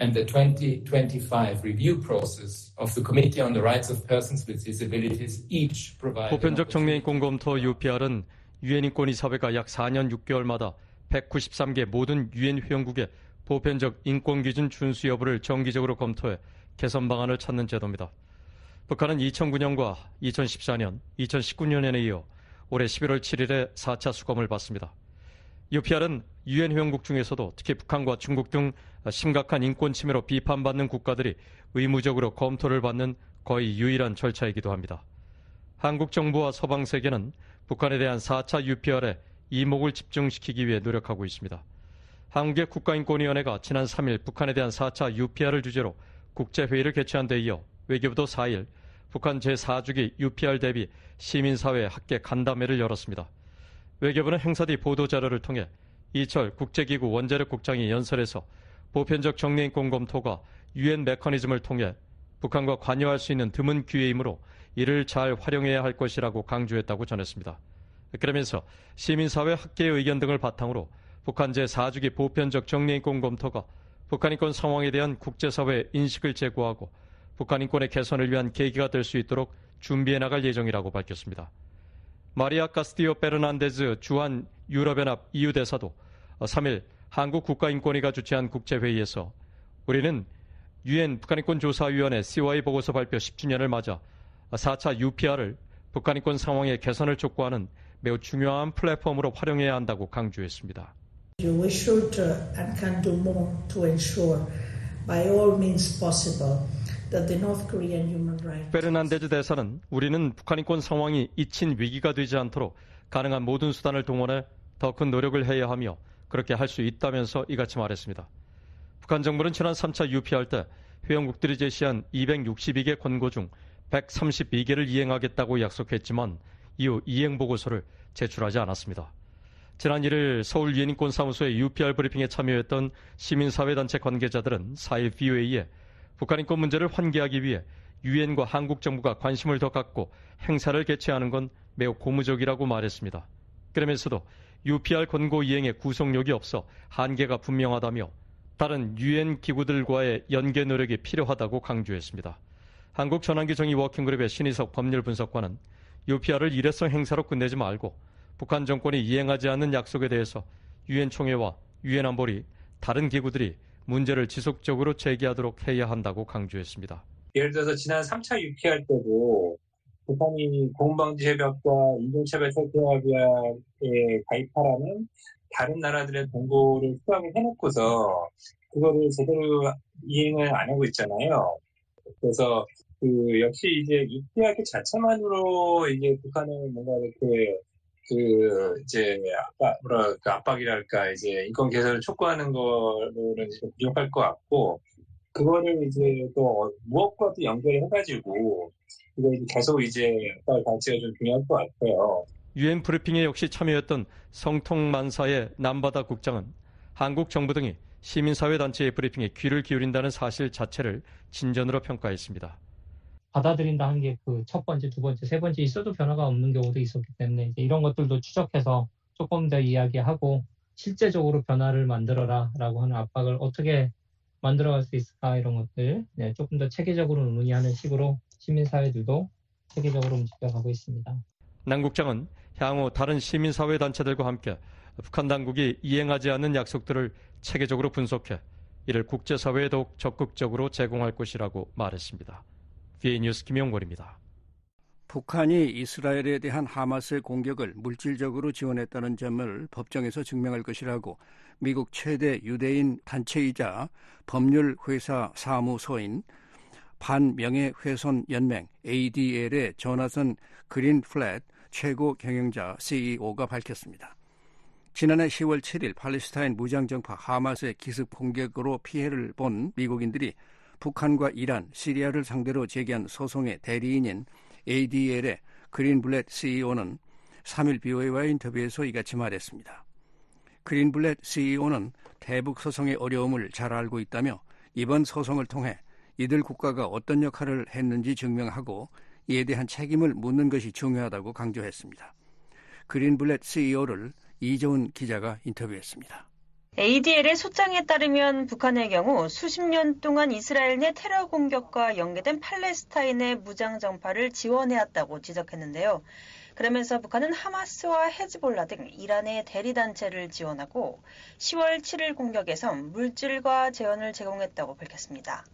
and the 2025 review process of the Committee on the Rights of Persons with Disabilities each provide 보편적 청년 인권 검토 UPR은 유엔 인권위 사회가 약 4년 6개월마다 193개 모든 유엔 회원국의 보편적 인권 기준 준수 여부를 정기적으로 검토해 개선 방안을 찾는 제도입니다. 북한은 2009년과 2014년, 2019년에 이어 올해 11월 7일에 4차 수검을 받습니다. UPR은 유엔 회원국 중에서도 특히 북한과 중국 등 심각한 인권 침해로 비판받는 국가들이 의무적으로 검토를 받는 거의 유일한 절차이기도 합니다. 한국 정부와 서방 세계는 북한에 대한 4차 UPR에 이목을 집중시키기 위해 노력하고 있습니다. 한국의 국가인권위원회가 지난 3일 북한에 대한 4차 UPR을 주제로 국제회의를 개최한 데 이어 외교부도 4일 북한 제4주기 UPR 대비 시민사회 학계 간담회를 열었습니다. 외교부는 행사 뒤 보도자료를 통해 이철 국제기구 원자력국장이 연설에서 보편적 정례인권 검토가 유엔 메커니즘을 통해 북한과 관여할 수 있는 드문 기회이므로 이를 잘 활용해야 할 것이라고 강조했다고 전했습니다. 그러면서 시민사회 학계의 의견 등을 바탕으로 북한 제4주기 보편적 정례인권 검토가 북한 인권 상황에 대한 국제사회의 인식을 제고하고 북한 인권의 개선을 위한 계기가 될 수 있도록 준비해 나갈 예정이라고 밝혔습니다. 마리아 카스티오 베르난데즈 주한 유럽연합 EU 대사도 3일 한국 국가인권위가 주최한 국제회의에서 우리는 유엔 북한인권 조사위원회 CY 보고서 발표 10주년을 맞아 4차 UPR을 북한인권 상황의 개선을 촉구하는 매우 중요한 플랫폼으로 활용해야 한다고 강조했습니다. We should uh, and can do more to ensure by all means possible 베르난데즈 대사는 우리는 북한 인권 상황이 잊힌 위기가 되지 않도록 가능한 모든 수단을 동원해 더 큰 노력을 해야 하며 그렇게 할 수 있다면서 이같이 말했습니다. 북한 정부는 지난 3차 u p 할때 회원국들이 제시한 262개 권고 중 132개를 이행하겠다고 약속했지만 이후 이행 보고서를 제출하지 않았습니다. 지난 1일 서울 유엔인권사무소의 UPR 브리핑에 참여했던 시민사회단체 관계자들은 4일 VOA에 북한 인권 문제를 환기하기 위해 유엔과 한국 정부가 관심을 더 갖고 행사를 개최하는 건 매우 고무적이라고 말했습니다. 그러면서도 UPR 권고 이행의 구속력이 없어 한계가 분명하다며 다른 유엔 기구들과의 연계 노력이 필요하다고 강조했습니다. 한국 전환기정의 워킹그룹의 신희석 법률 분석관은 UPR을 일회성 행사로 끝내지 말고 북한 정권이 이행하지 않는 약속에 대해서 유엔 총회와 유엔 안보리 다른 기구들이 문제를 지속적으로 제기하도록 해야 한다고 강조했습니다. 예를 들어서 지난 3차 유키할 때도 북한이 공방지협약과 인종차별 철폐합의에 가입하라는 다른 나라들의 동고를 수락을 해놓고서 그거를 제대로 이행을 안 하고 있잖아요. 그래서 그 역시 이제 유키할 그 자체만으로 이제 북한을 뭔가 이렇게 그 이제 압박 뭐라 그 압박이랄까 이제 인권 개선을 촉구하는 거는 부족할 것 같고 그거를 이제 또 어, 무엇과도 연결해가지고 이거 계속 이제 압박 발치가 좀 중요할 것 같아요. 유엔 브리핑에 역시 참여했던 성통만사의 남바다 국장은 한국 정부 등이 시민사회 단체의 브리핑에 귀를 기울인다는 사실 자체를 진전으로 평가했습니다. 받아들인다 한게그 첫 번째, 두 번째, 세 번째 있어도 변화가 없는 경우도 있었기 때문에 이런 것들도 추적해서 조금 더 이야기하고 실제적으로 변화를 만들어라 라고 하는 압박을 어떻게 만들어갈 수 있을까 이런 것들 네, 조금 더 체계적으로 논의하는 식으로 시민사회들도 체계적으로 움직여가고 있습니다. 남 국장은 향후 다른 시민사회 단체들과 함께 북한 당국이 이행하지 않는 약속들을 체계적으로 분석해 이를 국제사회에 도 적극적으로 제공할 것이라고 말했습니다. 비에뉴스 김용걸입니다. 북한이 이스라엘에 대한 하마스의 공격을 물질적으로 지원했다는 점을 법정에서 증명할 것이라고 미국 최대 유대인 단체이자 법률회사 사무소인 반명예훼손연맹 ADL의 전화선 그린플랫 최고 경영자 CEO가 밝혔습니다. 지난해 10월 7일 팔레스타인 무장정파 하마스의 기습 공격으로 피해를 본 미국인들이 북한과 이란, 시리아를 상대로 제기한 소송의 대리인인 ADL의 그린블렛 CEO는 3일 b o a 와 인터뷰에서 이같이 말했습니다. 그린블렛 CEO는 대북 소송의 어려움을 잘 알고 있다며 이번 소송을 통해 이들 국가가 어떤 역할을 했는지 증명하고 이에 대한 책임을 묻는 것이 중요하다고 강조했습니다. 그린블렛 CEO를 이재훈 기자가 인터뷰했습니다. ADL의 소장에 따르면 북한의 경우 수십 년 동안 이스라엘 내 테러 공격과 연계된 팔레스타인의 무장 정파를 지원해왔다고 지적했는데요. 그러면서 북한은 하마스와 헤즈볼라 등 이란의 대리 단체를 지원하고 10월 7일 공격에선 물질과 재원을 제공했다고 밝혔습니다.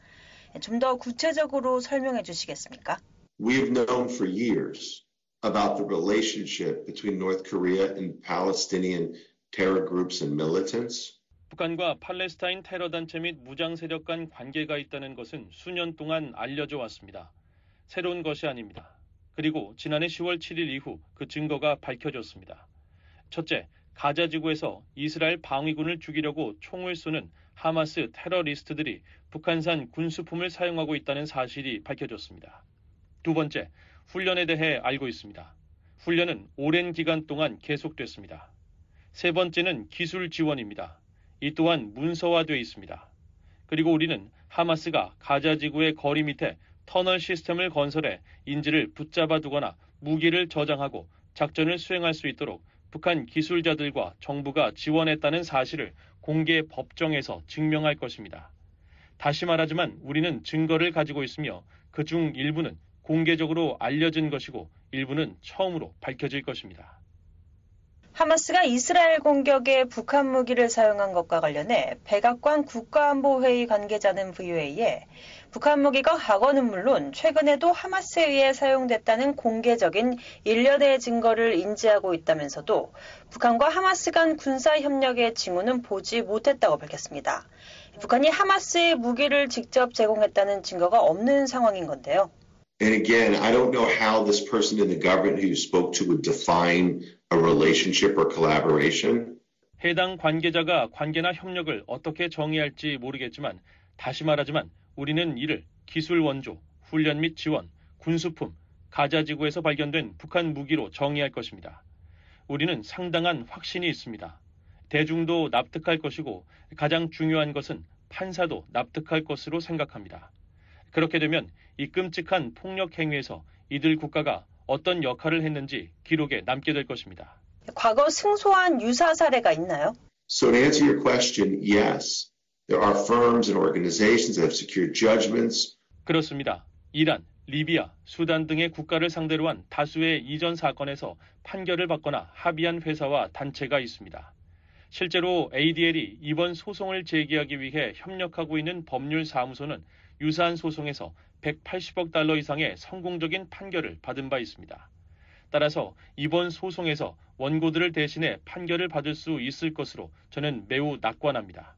좀 더 구체적으로 설명해 주시겠습니까? We've known for years about the relationship between North Korea and Palestinian terror groups and militants. 북한과 팔레스타인 테러단체 및 무장세력 간 관계가 있다는 것은 수년 동안 알려져 왔습니다. 새로운 것이 아닙니다. 그리고 지난해 10월 7일 이후 그 증거가 밝혀졌습니다. 첫째, 가자 지구에서 이스라엘 방위군을 죽이려고 총을 쏘는 하마스 테러리스트들이 북한산 군수품을 사용하고 있다는 사실이 밝혀졌습니다. 두 번째, 훈련에 대해 알고 있습니다. 훈련은 오랜 기간 동안 계속됐습니다. 세 번째는 기술 지원입니다. 이 또한 문서화되어 있습니다. 그리고 우리는 하마스가 가자 지구의 거리 밑에 터널 시스템을 건설해 인질을 붙잡아 두거나 무기를 저장하고 작전을 수행할 수 있도록 북한 기술자들과 정부가 지원했다는 사실을 공개 법정에서 증명할 것입니다. 다시 말하지만 우리는 증거를 가지고 있으며 그 중 일부는 공개적으로 알려진 것이고 일부는 처음으로 밝혀질 것입니다. 하마스가 이스라엘 공격에 북한 무기를 사용한 것과 관련해 백악관 국가안보회의 관계자는 VOA에 북한 무기가 과거는 물론 최근에도 하마스에 의해 사용됐다는 공개적인 일련의 증거를 인지하고 있다면서도 북한과 하마스 간 군사 협력의 징후는 보지 못했다고 밝혔습니다. 북한이 하마스의 무기를 직접 제공했다는 증거가 없는 상황인 건데요. And again, I don't know how this person in the government who you spoke to would define a relationship or collaboration. 해당 관계자가 관계나 협력을 어떻게 정의할지 모르겠지만 다시 말하지만 우리는 이를 기술 원조, 훈련 및 지원, 군수품, 가자 지구에서 발견된 북한 무기로 정의할 것입니다. 우리는 상당한 확신이 있습니다. 대중도 납득할 것이고 가장 중요한 것은 판사도 납득할 것으로 생각합니다. 그렇게 되면 이 끔찍한 폭력 행위에서 이들 국가가 어떤 역할을 했는지 기록에 남게 될 것입니다. 과거 승소한 유사 사례가 있나요? So to answer your question, yes. There are firms and organizations that have secured judgments. 그렇습니다. 이란, 리비아, 수단 등의 국가를 상대로 한 다수의 이전 사건에서 판결을 받거나 합의한 회사와 단체가 있습니다. 실제로 ADL이 이번 소송을 제기하기 위해 협력하고 있는 법률 사무소는 유사한 소송에서 180억 달러 이상의 성공적인 판결을 받은 바 있습니다. 따라서 이번 소송에서 원고들을 대신해 판결을 받을 수 있을 것으로 저는 매우 낙관합니다.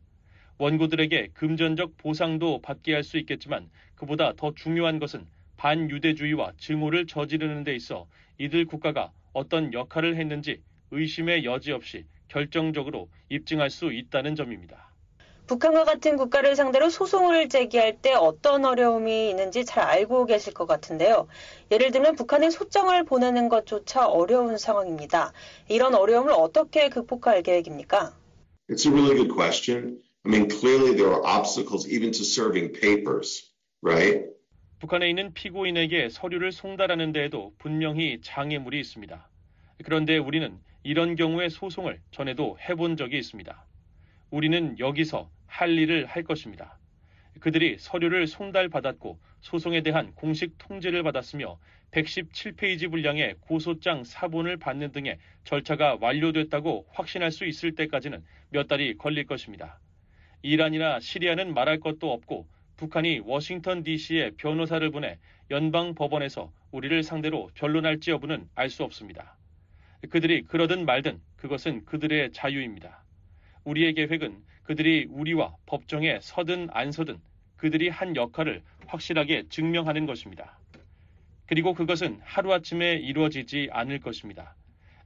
원고들에게 금전적 보상도 받게 할 수 있겠지만 그보다 더 중요한 것은 반유대주의와 증오를 저지르는 데 있어 이들 국가가 어떤 역할을 했는지 의심의 여지 없이 결정적으로 입증할 수 있다는 점입니다. 북한과 같은 국가를 상대로 소송을 제기할 때 어떤 어려움이 있는지 잘 알고 계실 것 같은데요. 예를 들면 북한에 소장을 보내는 것조차 어려운 상황입니다. 이런 어려움을 어떻게 극복할 계획입니까? It's a really good question. I mean, clearly there are obstacles even to serving papers, right? 북한에 있는 피고인에게 서류를 송달하는 데에도 분명히 장애물이 있습니다. 그런데 우리는 이런 경우의 소송을 전에도 해본 적이 있습니다. 우리는 여기서 할 일을 할 것입니다. 그들이 서류를 송달받았고 소송에 대한 공식 통제를 받았으며 117페이지 분량의 고소장 사본을 받는 등의 절차가 완료됐다고 확신할 수 있을 때까지는 몇 달이 걸릴 것입니다. 이란이나 시리아는 말할 것도 없고 북한이 워싱턴 DC에 변호사를 보내 연방 법원에서 우리를 상대로 변론할지 여부는 알 수 없습니다. 그들이 그러든 말든 그것은 그들의 자유입니다. 우리의 계획은 그들이 우리와 법정에 서든 안 서든 그들이 한 역할을 확실하게 증명하는 것입니다. 그리고 그것은 하루아침에 이루어지지 않을 것입니다.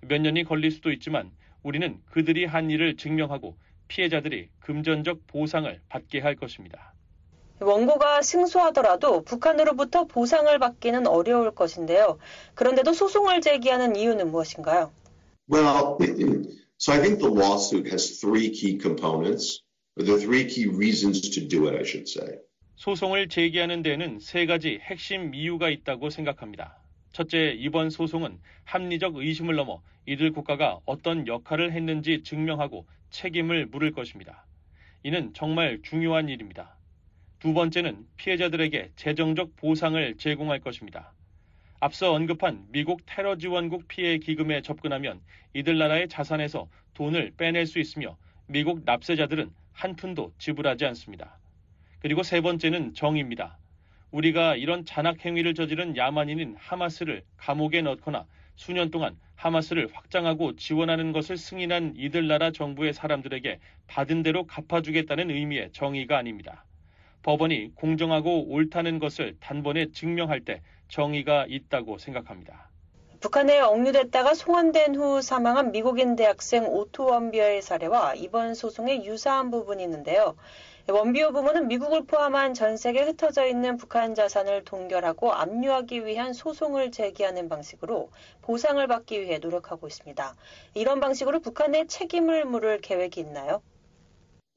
몇 년이 걸릴 수도 있지만 우리는 그들이 한 일을 증명하고 피해자들이 금전적 보상을 받게 할 것입니다. 원고가 승소하더라도 북한으로부터 보상을 받기는 어려울 것인데요. 그런데도 소송을 제기하는 이유는 무엇인가요? Well, So I think the lawsuit has three key components, or the three key reasons to do it, I should say. 소송을 제기하는 데는 세 가지 핵심 이유가 있다고 생각합니다. 첫째, 이번 소송은 합리적 의심을 넘어 이들 국가가 어떤 역할을 했는지 증명하고 책임을 물을 것입니다. 이는 정말 중요한 일입니다. 두 번째는 피해자들에게 재정적 보상을 제공할 것입니다. 앞서 언급한 미국 테러 지원국 피해 기금에 접근하면 이들 나라의 자산에서 돈을 빼낼 수 있으며 미국 납세자들은 한 푼도 지불하지 않습니다. 그리고 세 번째는 정의입니다. 우리가 이런 잔악 행위를 저지른 야만인인 하마스를 감옥에 넣거나 수년 동안 하마스를 확장하고 지원하는 것을 승인한 이들 나라 정부의 사람들에게 받은 대로 갚아주겠다는 의미의 정의가 아닙니다. 법원이 공정하고 옳다는 것을 단번에 증명할 때 정의가 있다고 생각합니다. 북한에 억류됐다가 송환된 후 사망한 미국인 대학생 오토 원비어의 사례와 이번 소송에 유사한 부분이 있는데요. 원비어 부모는 미국을 포함한 전 세계에 흩어져 있는 북한 자산을 동결하고 압류하기 위한 소송을 제기하는 방식으로 보상을 받기 위해 노력하고 있습니다. 이런 방식으로 북한에 책임을 물을 계획이 있나요?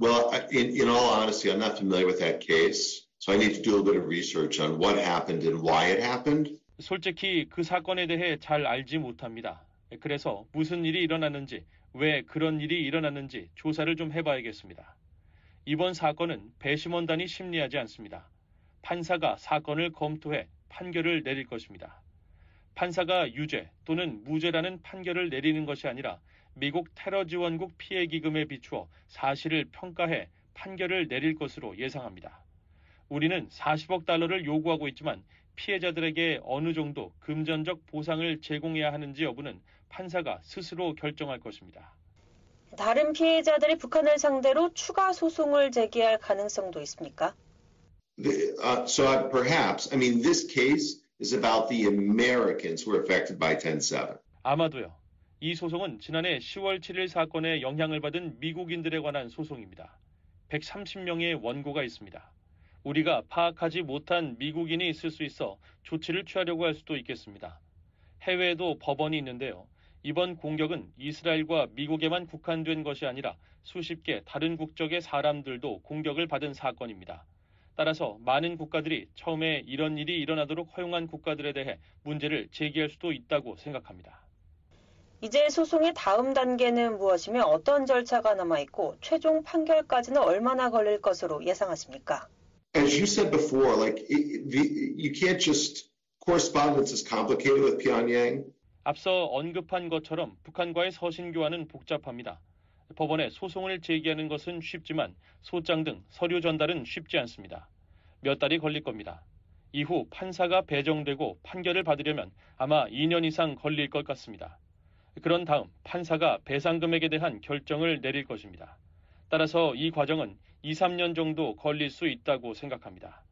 Well, in, in all honesty, I'm not familiar with that case. So I need to do a bit of research on what happened and why it happened. 솔직히 그 사건에 대해 잘 알지 못합니다. 그래서 무슨 일이 일어났는지, 왜 그런 일이 일어났는지 조사를 좀 해봐야겠습니다. 이번 사건은 배심원단이 심리하지 않습니다. 판사가 사건을 검토해 판결을 내릴 것입니다. 판사가 유죄 또는 무죄라는 판결을 내리는 것이 아니라 미국 테러 지원국 피해 기금에 비추어 사실을 평가해 판결을 내릴 것으로 예상합니다. 우리는 40억 달러를 요구하고 있지만 피해자들에게 어느 정도 금전적 보상을 제공해야 하는지 여부는 판사가 스스로 결정할 것입니다. 다른 피해자들이 북한을 상대로 추가 소송을 제기할 가능성도 있습니까? The, uh, so I, uh, perhaps, I mean, this case is about the Americans who are affected by 10-7. 아마도요. 이 소송은 지난해 10월 7일 사건에 영향을 받은 미국인들에 관한 소송입니다. 130명의 원고가 있습니다. 우리가 파악하지 못한 미국인이 있을 수 있어 조치를 취하려고 할 수도 있겠습니다. 해외에도 법원이 있는데요. 이번 공격은 이스라엘과 미국에만 국한된 것이 아니라 수십 개 다른 국적의 사람들도 공격을 받은 사건입니다. 따라서 많은 국가들이 처음에 이런 일이 일어나도록 허용한 국가들에 대해 문제를 제기할 수도 있다고 생각합니다. 이제 소송의 다음 단계는 무엇이며 어떤 절차가 남아있고 최종 판결까지는 얼마나 걸릴 것으로 예상하십니까? as you said before, like it, the, you can't just correspondence is complicated with Pyongyang. 앞서 언급한 것처럼 북한과의 서신 교환은 복잡합니다. 법원에 소송을 제기하는 것은 쉽지만 소장 등 서류 전달은 쉽지 않습니다. 몇 달이 걸릴 겁니다. 이후 판사가 배정되고 판결을 받으려면 아마 2년 이상 걸릴 것 같습니다. 그런 다음 판사가 배상금액에 대한 결정을 내릴 것입니다. 따라서 이 과정은 2, 3년 정도 걸릴 수 있다고 생각합니다.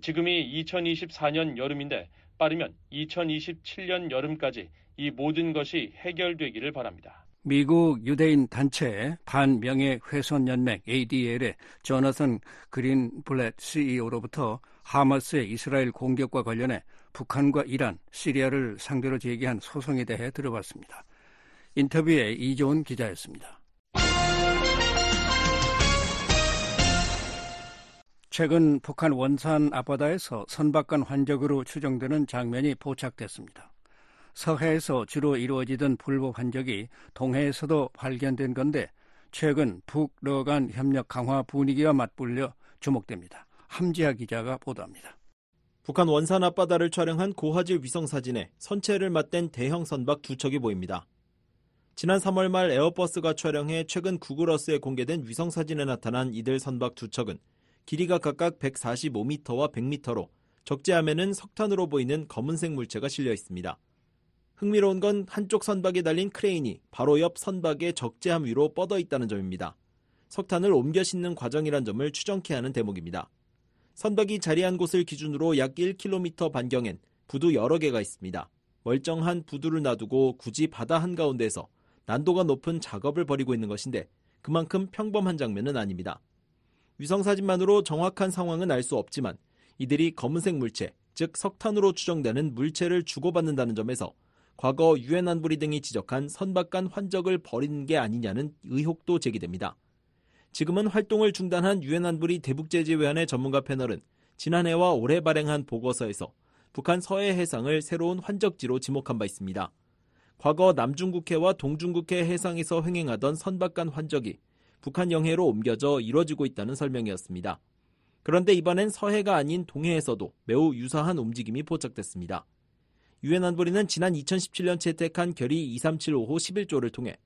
지금이 2024년 여름인데 빠르면 2027년 여름까지 이 모든 것이 해결되기를 바랍니다. 미국 유대인 단체 반명예훼손연맹 ADL의 저너선 그린블렛 CEO로부터 하마스의 이스라엘 공격과 관련해 북한과 이란, 시리아를 상대로 제기한 소송에 대해 들어봤습니다. 인터뷰에 이조은 기자였습니다. 최근 북한 원산 앞바다에서 선박간 환적으로 추정되는 장면이 포착됐습니다. 서해에서 주로 이루어지던 불법 환적이 동해에서도 발견된 건데 최근 북러 간 협력 강화 분위기와 맞불려 주목됩니다. 함지아 기자가 보도합니다. 북한 원산 앞바다를 촬영한 고화질 위성 사진에 선체를 맞댄 대형 선박 두 척이 보입니다. 지난 3월 말 에어버스가 촬영해 최근 구글어스에 공개된 위성 사진에 나타난 이들 선박 두 척은 길이가 각각 145m와 100m로 적재함에는 석탄으로 보이는 검은색 물체가 실려 있습니다. 흥미로운 건 한쪽 선박에 달린 크레인이 바로 옆 선박의 적재함 위로 뻗어 있다는 점입니다. 석탄을 옮겨 싣는 과정이란 점을 추정케 하는 대목입니다. 선박이 자리한 곳을 기준으로 약 1km 반경엔 부두 여러 개가 있습니다. 멀쩡한 부두를 놔두고 굳이 바다 한가운데서 에 난도가 높은 작업을 벌이고 있는 것인데 그만큼 평범한 장면은 아닙니다. 위성사진만으로 정확한 상황은 알 수 없지만 이들이 검은색 물체, 즉 석탄으로 추정되는 물체를 주고받는다는 점에서 과거 유엔 안보리 등이 지적한 선박 간 환적을 벌이는 게 아니냐는 의혹도 제기됩니다. 지금은 활동을 중단한 유엔 안보리 대북제재위원회 전문가 패널은 지난해와 올해 발행한 보고서에서 북한 서해 해상을 새로운 환적지로 지목한 바 있습니다. 과거 남중국해와 동중국해 해상에서 횡행하던 선박 간 환적이 북한 영해로 옮겨져 이뤄지고 있다는 설명이었습니다. 그런데 이번엔 서해가 아닌 동해에서도 매우 유사한 움직임이 포착됐습니다. 유엔 안보리는 지난 2017년 채택한 결의 2375호 11조를 통해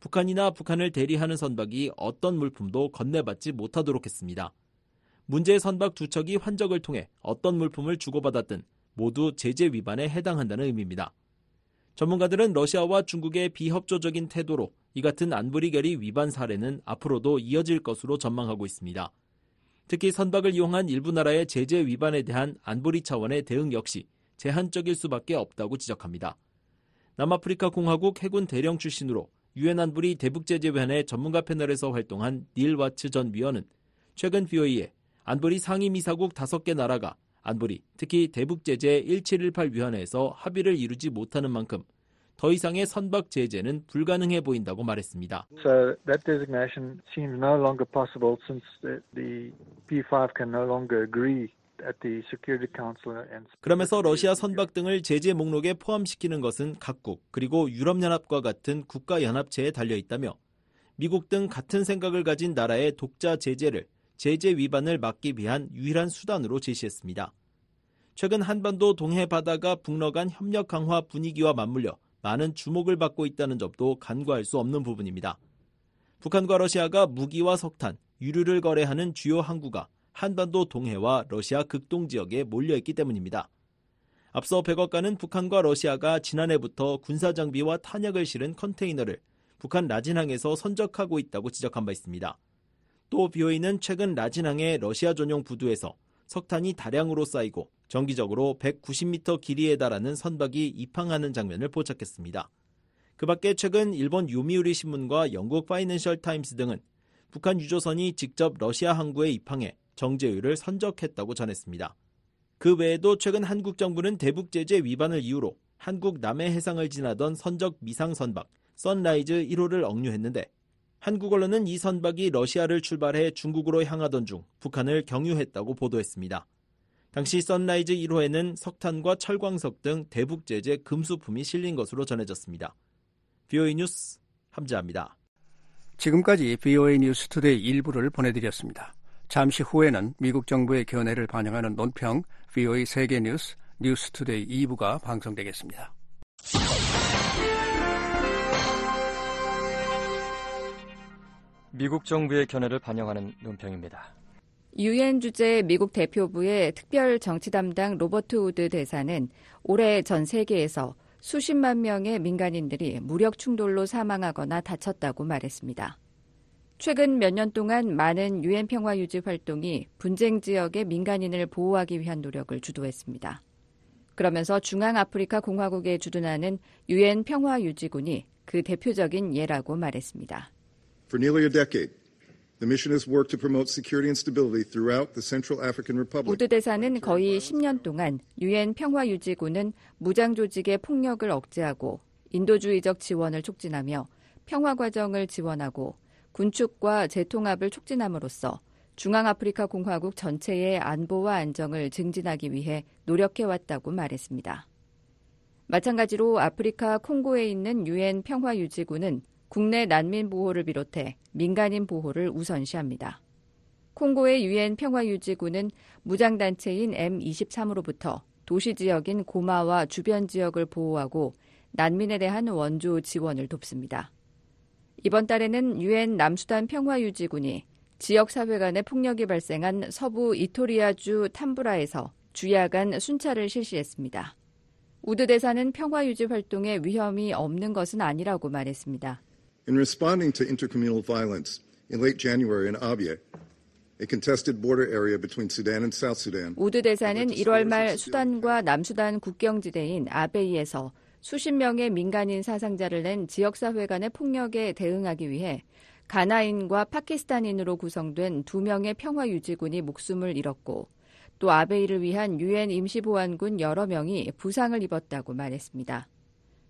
북한이나 북한을 대리하는 선박이 어떤 물품도 건네받지 못하도록 했습니다. 문제의 선박 두 척이 환적을 통해 어떤 물품을 주고받았든 모두 제재 위반에 해당한다는 의미입니다. 전문가들은 러시아와 중국의 비협조적인 태도로 이 같은 안보리 결의 위반 사례는 앞으로도 이어질 것으로 전망하고 있습니다. 특히 선박을 이용한 일부 나라의 제재 위반에 대한 안보리 차원의 대응 역시 제한적일 수밖에 없다고 지적합니다. 남아프리카 공화국 해군 대령 출신으로 유엔 안보리 대북 제재위원회 전문가 패널에서 활동한 닐 와츠 전 위원은 최근 비오이에 안보리 상임이사국 5개 나라가 안보리, 특히 대북제재 1718위원회에서 합의를 이루지 못하는 만큼 더 이상의 선박 제재는 불가능해 보인다고 말했습니다. So that designation seems no longer possible since the P5 can no longer agree 그러면서 러시아 선박 등을 제재 목록에 포함시키는 것은 각국 그리고 유럽연합과 같은 국가연합체에 달려 있다며 미국 등 같은 생각을 가진 나라의 독자 제재를 제재 위반을 막기 위한 유일한 수단으로 제시했습니다. 최근 한반도 동해 바다가 북러 간 협력 강화 분위기와 맞물려 많은 주목을 받고 있다는 점도 간과할 수 없는 부분입니다. 북한과 러시아가 무기와 석탄, 유류를 거래하는 주요 항구가 한반도 동해와 러시아 극동 지역에 몰려있기 때문입니다. 앞서 백악관은 북한과 러시아가 지난해부터 군사 장비와 탄약을 실은 컨테이너를 북한 라진항에서 선적하고 있다고 지적한 바 있습니다. 또 비오이는 최근 라진항의 러시아 전용 부두에서 석탄이 다량으로 쌓이고 정기적으로 190m 길이에 달하는 선박이 입항하는 장면을 포착했습니다. 그 밖에 최근 일본 요미우리 신문과 영국 파이낸셜 타임스 등은 북한 유조선이 직접 러시아 항구에 입항해 정제율을 선적했다고 전했습니다. 그 외에도 최근 한국 정부는 대북 제재 위반을 이유로 한국 남해 해상을 지나던 선적 미상 선박 선라이즈 1호를 억류했는데 한국 언론은 이 선박이 러시아를 출발해 중국으로 향하던 중 북한을 경유했다고 보도했습니다. 당시 선라이즈 1호에는 석탄과 철광석 등 대북 제재 금수품이 실린 것으로 전해졌습니다. BOE 뉴스 함재합니다. 지금까지 BOE 뉴스 투데이 일부를 보내드렸습니다. 잠시 후에는 미국 정부의 견해를 반영하는 논평 BOE 세계 뉴스 뉴스 투데이 2부가 방송되겠습니다. 미국 정부의 견해를 반영하는 논평입니다. 유엔 주재 미국 대표부의 특별 정치 담당 로버트 우드 대사는 올해 전 세계에서 수십만 명의 민간인들이 무력 충돌로 사망하거나 다쳤다고 말했습니다. 최근 몇 년 동안 많은 유엔 평화 유지 활동이 분쟁 지역의 민간인을 보호하기 위한 노력을 주도했습니다. 그러면서 중앙아프리카 공화국에 주둔하는 유엔 평화 유지군이 그 대표적인 예라고 말했습니다. For nearly a decade, 우드 대사는 거의 10년 동안 유엔 평화유지군은 무장 조직의 폭력을 억제하고 인도주의적 지원을 촉진하며 평화 과정을 지원하고 군축과 재통합을 촉진함으로써 중앙아프리카 공화국 전체의 안보와 안정을 증진하기 위해 노력해왔다고 말했습니다. 마찬가지로 아프리카 콩고에 있는 유엔 평화유지군은 국내 난민 보호를 비롯해 민간인 보호를 우선시합니다. 콩고의 유엔 평화유지군은 무장단체인 M23으로부터 도시 지역인 고마와 주변 지역을 보호하고 난민에 대한 원조 지원을 돕습니다. 이번 달에는 유엔 남수단 평화유지군이 지역사회 간의 폭력이 발생한 서부 이토리아주 탐브라에서 주야간 순찰을 실시했습니다. 우드 대사는 평화유지 활동에 위험이 없는 것은 아니라고 말했습니다. In responding to intercommunal violence in late January in Abia, 우드 대사는 1월 말 수단과 남수단 국경지대인 아베이에서 수십 명의 민간인 사상자를 낸 지역사회 간의 폭력에 대응하기 위해 가나인과 파키스탄인으로 구성된 두 명의 평화유지군이 목숨을 잃었고 또 아베이를 위한 유엔 임시보안군 여러 명이 부상을 입었다고 말했습니다.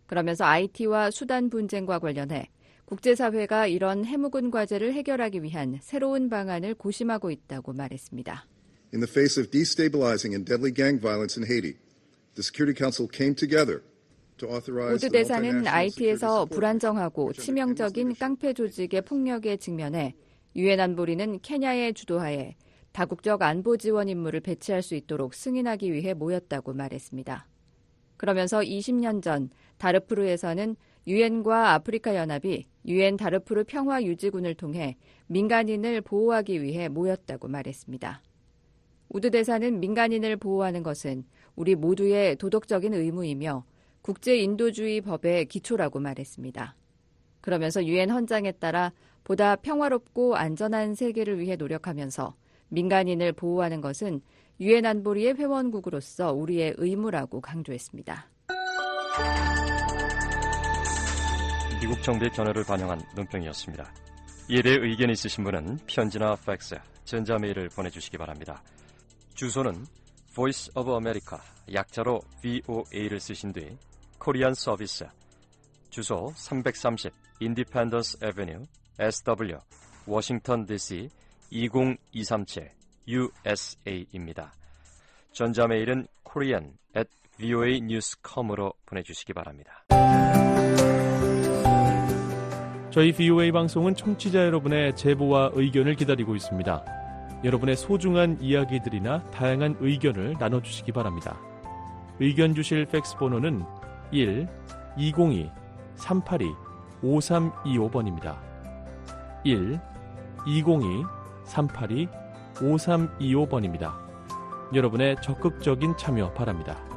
그러면서 IT와 수단 분쟁과 관련해 국제사회가 이런 해묵은 과제를 해결하기 위한 새로운 방안을 고심하고 있다고 말했습니다. In the face of destabilizing and deadly gang violence in Haiti, the Security Council came together 모두 대사는 IT에서 불안정하고 치명적인 깡패 조직의 폭력에 직면해 유엔 안보리는 케냐의 주도하에 다국적 안보 지원 임무를 배치할 수 있도록 승인하기 위해 모였다고 말했습니다. 그러면서 20년 전 다르푸르에서는 유엔과 아프리카 연합이 유엔 다르푸르 평화 유지군을 통해 민간인을 보호하기 위해 모였다고 말했습니다. 우드 대사는 민간인을 보호하는 것은 우리 모두의 도덕적인 의무이며 국제 인도주의 법의 기초라고 말했습니다. 그러면서 유엔 헌장에 따라 보다 평화롭고 안전한 세계를 위해 노력하면서 민간인을 보호하는 것은 유엔 안보리의 회원국으로서 우리의 의무라고 강조했습니다. 미국 정부의 견해를 반영한 논평이었습니다. 이에 대해 의견 있으신 분은 편지나 팩스, 전자메일을 보내주시기 바랍니다. 주소는 Voice of America, 약자로 VOA를 쓰신 뒤 코리안 서비스, 주소 330 Independence Avenue, SW, 워싱턴 DC 20237 USA입니다. 전자메일은 korean at voanews.com으로 보내주시기 바랍니다. 저희 VOA 방송은 청취자 여러분의 제보와 의견을 기다리고 있습니다. 여러분의 소중한 이야기들이나 다양한 의견을 나눠주시기 바랍니다. 의견 주실 팩스 번호는 1 202 382 5325번입니다. 1 202 382 5325번입니다. 여러분의 적극적인 참여 바랍니다.